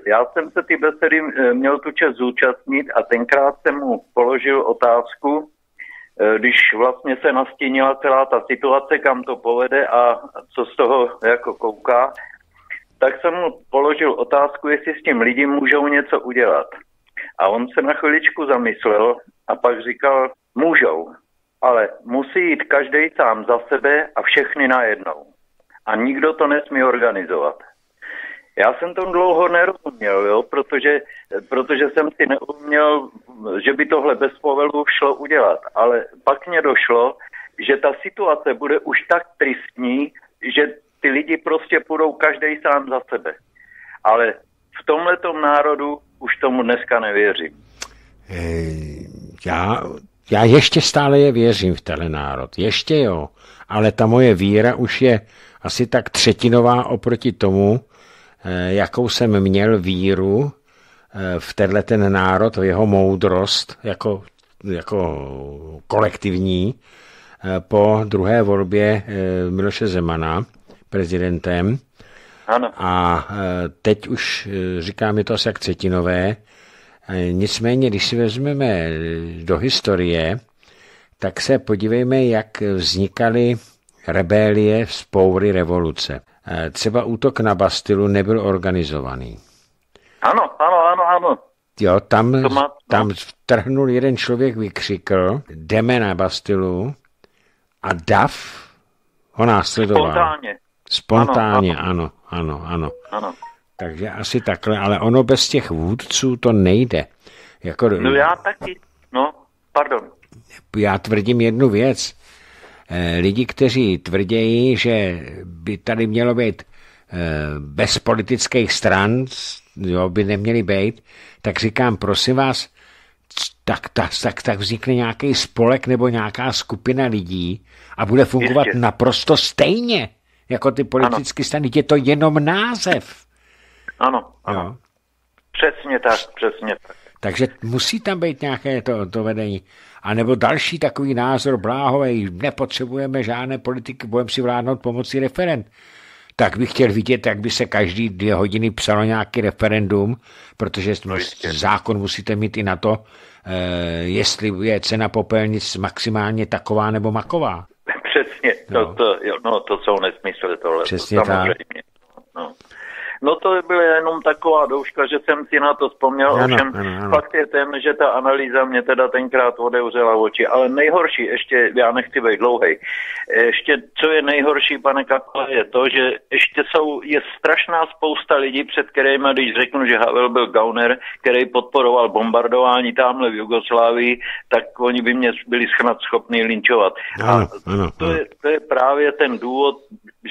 Speaker 3: já jsem se ty besedy měl tu čas zúčastnit a tenkrát jsem mu položil otázku, když vlastně se nastínila celá ta situace, kam to povede a co z toho jako kouká, tak jsem mu položil otázku, jestli s tím lidi můžou něco udělat. A on se na chviličku zamyslel a pak říkal, můžou, ale musí jít každý sám za sebe a všechny najednou. A nikdo to nesmí organizovat. Já jsem tomu dlouho nerozuměl, jo, protože, protože jsem si neuměl, že by tohle bez povelu šlo udělat. Ale pak mě došlo, že ta situace bude už tak tristní, že ty lidi prostě půjdou každý sám za sebe. Ale v tom národu už tomu dneska nevěřím.
Speaker 1: Já, já ještě stále je věřím v tenhle národ, ještě jo, ale ta moje víra už je asi tak třetinová oproti tomu, eh, jakou jsem měl víru eh, v tenhle ten národ, v jeho moudrost jako, jako kolektivní eh, po druhé volbě Miloše Zemana prezidentem. Ano. A e, teď už e, říkám, je to asi jak třetinové. E, nicméně, když si vezmeme do historie, tak se podívejme, jak vznikaly rebelie, vzpoury revoluce. Třeba útok na Bastilu nebyl organizovaný. Ano, ano, ano, ano. Jo, tam, tam vtrhnul jeden člověk, vykřikl, jdeme na Bastilu a DAF ho následoval. Spontánně. Spontánně, ano, ano, ano. ano. ano. Takže asi takhle, ale ono bez těch vůdců to nejde. Jako, no já
Speaker 3: taky, no, pardon.
Speaker 1: Já tvrdím jednu věc. Eh, lidi, kteří tvrdějí, že by tady mělo být eh, bez politických stran, jo, by neměli být, tak říkám, prosím vás, tak, tak, tak, tak vznikne nějaký spolek nebo nějaká skupina lidí a bude fungovat Ještě. naprosto stejně jako ty politické strany. Je to jenom název. Ano, ano. Jo.
Speaker 3: Přesně tak, přesně tak.
Speaker 1: Takže musí tam být nějaké to, to vedení. A nebo další takový názor bláhovej, nepotřebujeme žádné politiky, budeme si vládnout pomocí referent. Tak bych chtěl vidět, jak by se každý dvě hodiny psalo nějaký referendum, protože zákon musíte mít i na to, eh, jestli je cena popelnic maximálně taková nebo maková.
Speaker 3: Přesně, no. to, to, jo, no, to jsou nesmysly tohle. Přesně to, Tak. No. no. No to byla jenom taková douška, že jsem si na to vzpomněl, ano, ovšem ano, ano. fakt je ten, že ta analýza mě teda tenkrát odevřela oči, ale nejhorší ještě, já nechci být dlouhej, ještě co je nejhorší, pane Kakla, je to, že ještě jsou, je strašná spousta lidí, před kterými, když řeknu, že Havel byl Gauner, který podporoval bombardování tamhle v Jugoslávii, tak oni by mě byli schopni linčovat.
Speaker 1: Ano, ano, ano. To, je,
Speaker 3: to je právě ten důvod,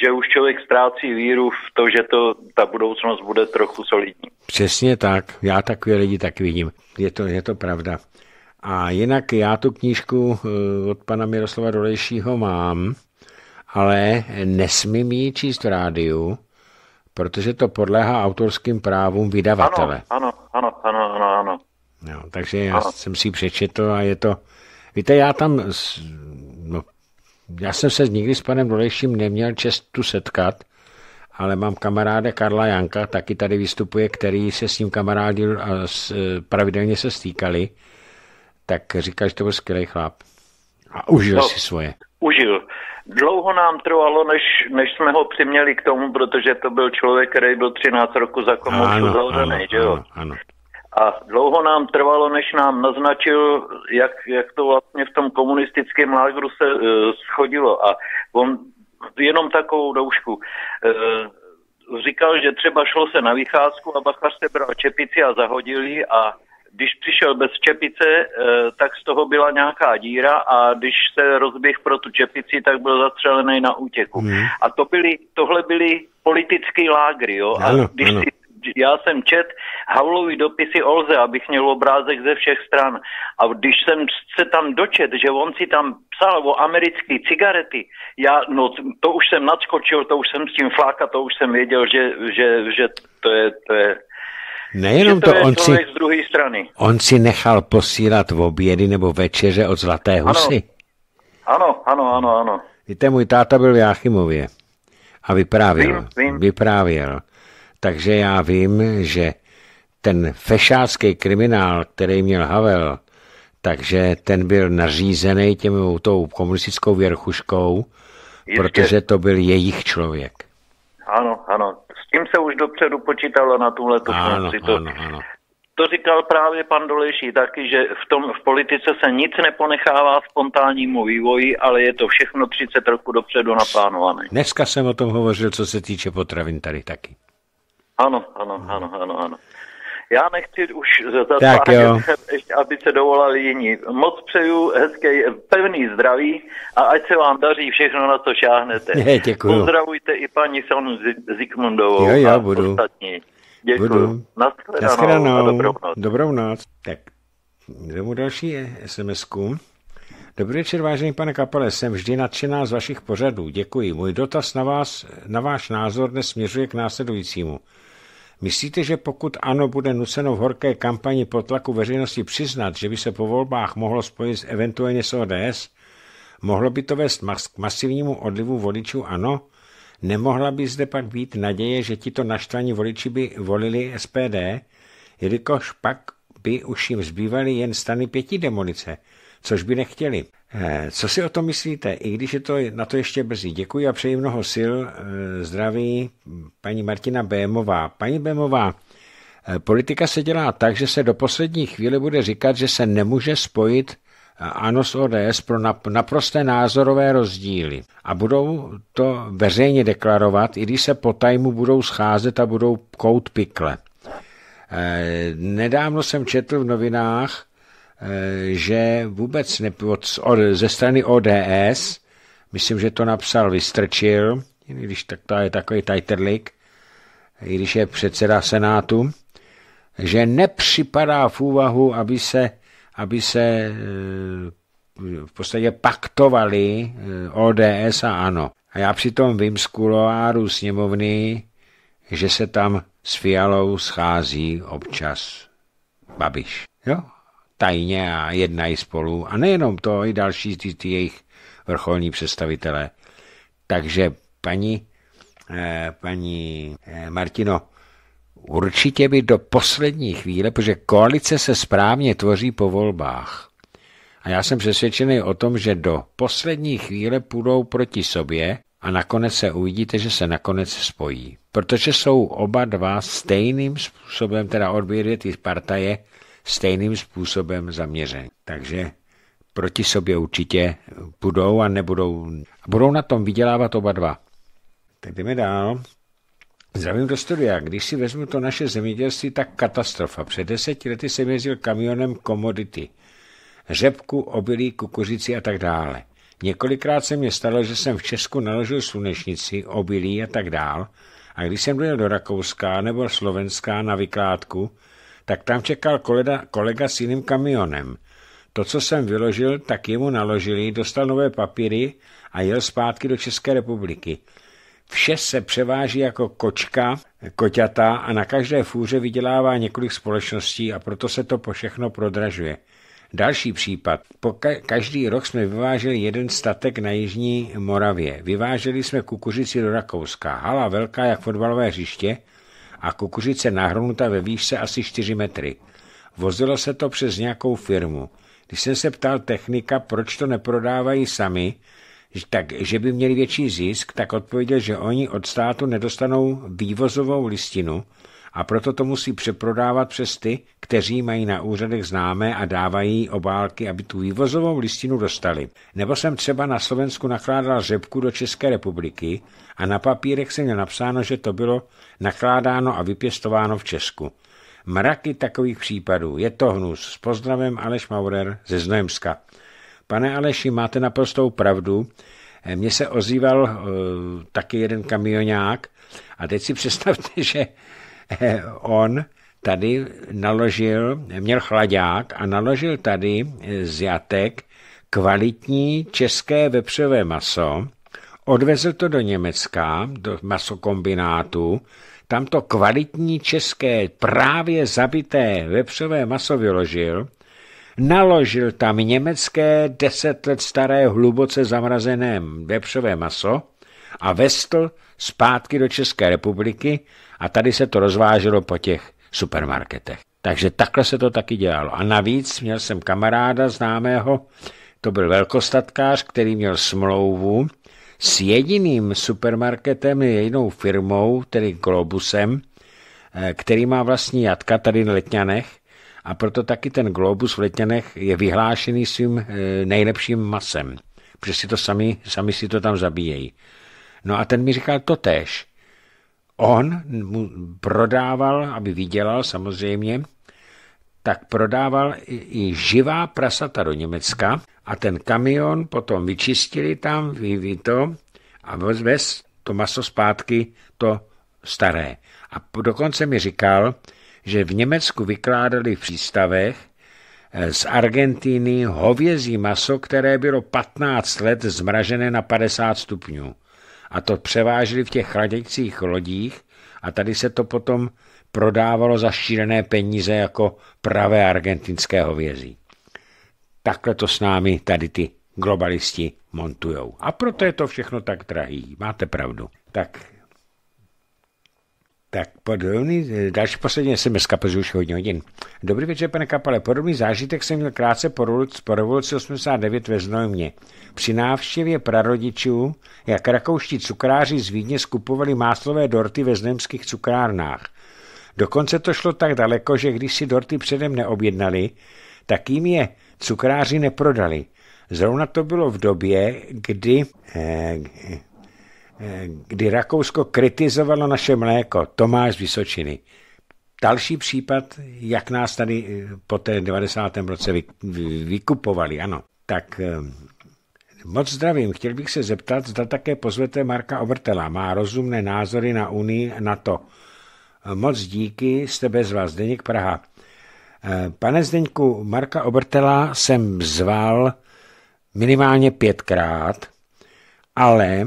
Speaker 3: že už člověk ztrácí víru v to, že to, ta budoucnost bude trochu solidní.
Speaker 1: Přesně tak, já takové lidi tak vidím, je to, je to pravda. A jinak já tu knížku eh, od pana Miroslava Dolejšího mám, ale nesmím ji číst v rádiu, protože to podléhá autorským právům vydavatele.
Speaker 3: Ano, ano, ano, ano, ano. ano.
Speaker 1: No, takže já ano. jsem si přečetl a je to... Víte, já tam já jsem se nikdy s panem Dolejším neměl čest tu setkat, ale mám kamaráda Karla Janka, taky tady vystupuje, který se s ním kamarádil a s, e, pravidelně se stýkali, tak říká, že to byl skvělý chlap. A užil no, si svoje.
Speaker 3: Užil. Dlouho nám trvalo, než, než jsme ho přiměli k tomu, protože to byl člověk, který byl 13 roku za komu zavřený, že jo? Ano, ano. A dlouho nám trvalo, než nám naznačil, jak, jak to vlastně v tom komunistickém lágru se uh, schodilo. A on jenom takovou doušku. Uh, říkal, že třeba šlo se na vycházku a bachař se bral čepici a zahodil ji a když přišel bez čepice, eh, tak z toho byla nějaká díra a když se rozběh pro tu čepici, tak byl zastřelený na útěku. Mm. A to byly, tohle byly politické lágry, jo. A když ano. si já jsem čet Havlový dopisy Olze, abych měl obrázek ze všech stran. A když jsem se tam dočet, že on si tam psal o americké cigarety, já, no to už jsem nadskočil, to už jsem s tím fláka, to už jsem věděl, že, že, že to je, to je
Speaker 1: Nejenom to, to on, si, z
Speaker 3: druhé strany.
Speaker 1: on si nechal posílat v obědy nebo večeře od Zlaté husy.
Speaker 3: Ano, ano, ano, ano. ano.
Speaker 1: Víte, můj táta byl v Jáchymově a vyprávěl. Vím, vím. Vyprávěl. Takže já vím, že ten fešácký kriminál, který měl Havel, takže ten byl nařízený těm tou komunistickou věrchuškou, Jistě. protože to byl jejich člověk.
Speaker 3: Ano, ano. S tím se už dopředu počítalo na tuhle tu ano, to, ano, ano. to říkal právě pan Dolejší taky, že v tom v politice se nic neponechává spontánnímu vývoji, ale je to všechno 30 roku dopředu naplánované.
Speaker 1: Dneska jsem o tom hovořil, co se týče potravin tady taky.
Speaker 3: Ano, ano, ano, ano, ano. Já nechci už tak aby se dovolali jiní. Moc přeju hezký, pevný zdraví a ať se vám daří všechno, na co šáhnete. Je, děkuju. Pozdravujte i paní Sonu Zikmundovou jo, já budu. ostatní. Děkuju. Budu. Naschledanou, Naschledanou. A dobrou
Speaker 1: noc. Dobrou noc. Tak, jdeme další sms -ku. Dobrý večer, vážený pane Kapele, jsem vždy nadšená z vašich pořadů. Děkuji. Můj dotaz na vás, na váš názor dnes směřuje k následujícímu. Myslíte, že pokud ano bude nuceno v horké kampani po tlaku veřejnosti přiznat, že by se po volbách mohlo spojit s eventuálně s ODS, mohlo by to vést k masivnímu odlivu voličů ano? Nemohla by zde pak být naděje, že tito naštvaní voliči by volili SPD, jelikož pak by už jim zbývaly jen stany pěti demolice, což by nechtěli. Eh, co si o tom myslíte, i když je to na to ještě brzy? Děkuji a přeji mnoho sil. Eh, zdraví paní Martina Bémová. Paní Bémová, eh, politika se dělá tak, že se do poslední chvíle bude říkat, že se nemůže spojit ANO s ODS pro naprosté názorové rozdíly. A budou to veřejně deklarovat, i když se po tajmu budou scházet a budou kout pikle. Nedávno jsem četl v novinách, Eh, že vůbec ne, od, od, ze strany ODS, myslím, že to napsal Vystrčil, když tak to je takový tajterlik, i když je předseda Senátu, že nepřipadá v úvahu, aby se, aby se eh, v podstatě paktovali eh, ODS a ANO. A já přitom vím z kuloáru sněmovny, že se tam s Fialou schází občas Babiš. Jo, tajně a jednají spolu. A nejenom to, i další ty, ty jejich vrcholní představitelé. Takže paní, eh, paní eh, Martino, určitě by do poslední chvíle, protože koalice se správně tvoří po volbách. A já jsem přesvědčený o tom, že do poslední chvíle půjdou proti sobě a nakonec se uvidíte, že se nakonec spojí. Protože jsou oba dva stejným způsobem, teda obě ty partaje, stejným způsobem zaměřeni. Takže proti sobě určitě budou a nebudou. A budou na tom vydělávat oba dva. Tak jdeme dál. Zdravím do studia. Když si vezmu to naše zemědělství, tak katastrofa. Před deseti lety jsem jezdil kamionem komodity. Řepku, obilí, kukuřici a tak dále. Několikrát se mě stalo, že jsem v Česku naložil slunečnici, obilí a tak dále, A když jsem dojel do Rakouska nebo Slovenska na vykládku, tak tam čekal kolega, kolega s jiným kamionem. To, co jsem vyložil, tak jemu naložili, dostal nové papíry a jel zpátky do České republiky. Vše se převáží jako kočka, koťata a na každé fůře vydělává několik společností a proto se to po všechno prodražuje. Další případ. Po ka- každý rok jsme vyváželi jeden statek na Jižní Moravě. Vyváželi jsme kukuřici do Rakouska. Hala velká jak fotbalové hřiště a kukuřice nahrnuta ve výšce asi 4 metry. Vozilo se to přes nějakou firmu. Když jsem se ptal technika, proč to neprodávají sami, tak, že by měli větší zisk, tak odpověděl, že oni od státu nedostanou vývozovou listinu, a proto to musí přeprodávat přes ty, kteří mají na úřadech známé a dávají obálky, aby tu vývozovou listinu dostali. Nebo jsem třeba na Slovensku nakládal řepku do České republiky a na papírech se měl napsáno, že to bylo nakládáno a vypěstováno v Česku. Mraky takových případů. Je to hnus. S pozdravem Aleš Maurer ze Znojemska. Pane Aleši, máte naprostou pravdu. Eh, mně se ozýval uh, taky jeden kamionák a teď si [LAUGHS] představte, že [LAUGHS] on tady naložil, měl chlaďák a naložil tady z jatek kvalitní české vepřové maso, odvezl to do Německa, do masokombinátu, tam to kvalitní české právě zabité vepřové maso vyložil, naložil tam německé deset let staré hluboce zamrazené vepřové maso a vestl zpátky do České republiky a tady se to rozváželo po těch supermarketech. Takže takhle se to taky dělalo. A navíc měl jsem kamaráda známého, to byl velkostatkář, který měl smlouvu s jediným supermarketem, jedinou firmou, tedy Globusem, eh, který má vlastní jatka tady na Letňanech a proto taky ten Globus v Letňanech je vyhlášený svým eh, nejlepším masem, protože si to sami, sami si to tam zabíjejí. No a ten mi říkal to tež on mu prodával, aby vydělal samozřejmě, tak prodával i živá prasata do Německa a ten kamion potom vyčistili tam, vyví to a vez to maso zpátky, to staré. A dokonce mi říkal, že v Německu vykládali v přístavech eh, z Argentíny hovězí maso, které bylo 15 let zmražené na 50 stupňů a to převážili v těch chladějících lodích a tady se to potom prodávalo za šílené peníze jako pravé argentinské hovězí. Takhle to s námi tady ty globalisti montujou. A proto je to všechno tak drahý. Máte pravdu. Tak tak podobný, eh, další poslední sms protože už hodně hodin. Dobrý večer, pane Kapale. Podobný zážitek jsem měl krátce po revoluci, po revoluci 89 ve Znojmě. Při návštěvě prarodičů, jak rakouští cukráři z Vídně skupovali máslové dorty ve znemských cukrárnách. Dokonce to šlo tak daleko, že když si dorty předem neobjednali, tak jim je cukráři neprodali. Zrovna to bylo v době, kdy, eh, Eh, kdy Rakousko kritizovalo naše mléko, Tomáš Vysočiny. Další případ, jak nás tady eh, po té 90. roce vy, vykupovali, ano. Tak eh, moc zdravím, chtěl bych se zeptat, zda také pozvete Marka Obrtela. Má rozumné názory na Unii na to. Moc díky, jste bez vás, Deněk Praha. Pane Zdeňku, Marka Obrtela jsem zval minimálně pětkrát, ale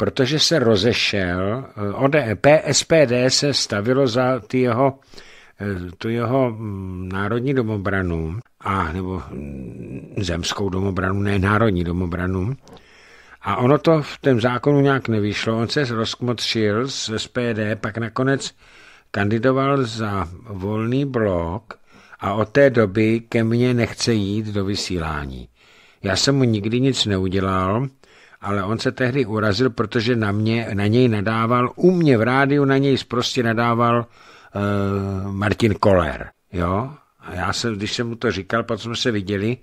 Speaker 1: protože se rozešel. Eh, PSPD se stavilo za ty jeho, eh, tu jeho mm, národní domobranu, a, nebo mm, zemskou domobranu, ne národní domobranu. A ono to v tom zákonu nějak nevyšlo. On se rozkmotřil z SPD, pak nakonec kandidoval za volný blok a od té doby ke mně nechce jít do vysílání. Já jsem mu nikdy nic neudělal, ale on se tehdy urazil, protože na, mě, na něj nadával, u mě v rádiu na něj prostě nadával uh, Martin Koller, jo. A já jsem, když jsem mu to říkal, pak jsme se viděli,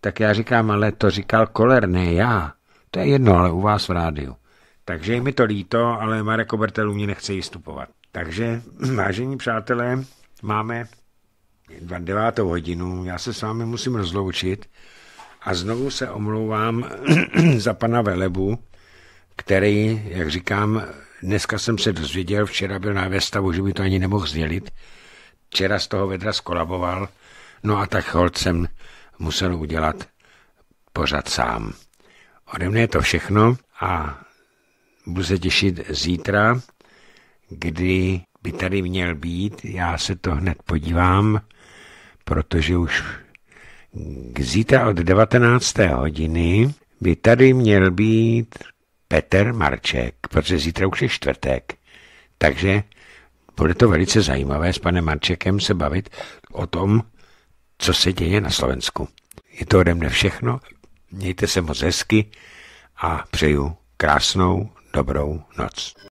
Speaker 1: tak já říkám, ale to říkal Koller, ne já. To je jedno, ale u vás v rádiu. Takže je mi to líto, ale Marek Obertel mě nechce vystupovat. Takže, [CLEARS THROAT] vážení přátelé, máme 29. hodinu, já se s vámi musím rozloučit, a znovu se omlouvám [CLEARS THROAT] za pana Velebu, který, jak říkám, dneska jsem se dozvěděl, včera byl na vestavu, že by to ani nemohl sdělit. Včera z toho vedra skolaboval, no a tak hold jsem musel udělat pořád sám. Ode mne je to všechno a budu se těšit zítra, kdy by tady měl být. Já se to hned podívám, protože už Zítra od 19. hodiny by tady měl být Petr Marček, protože zítra už je čtvrtek. Takže bude to velice zajímavé s panem Marčekem se bavit o tom, co se děje na Slovensku. Je to ode mne všechno. Mějte se moc hezky a přeju krásnou dobrou noc.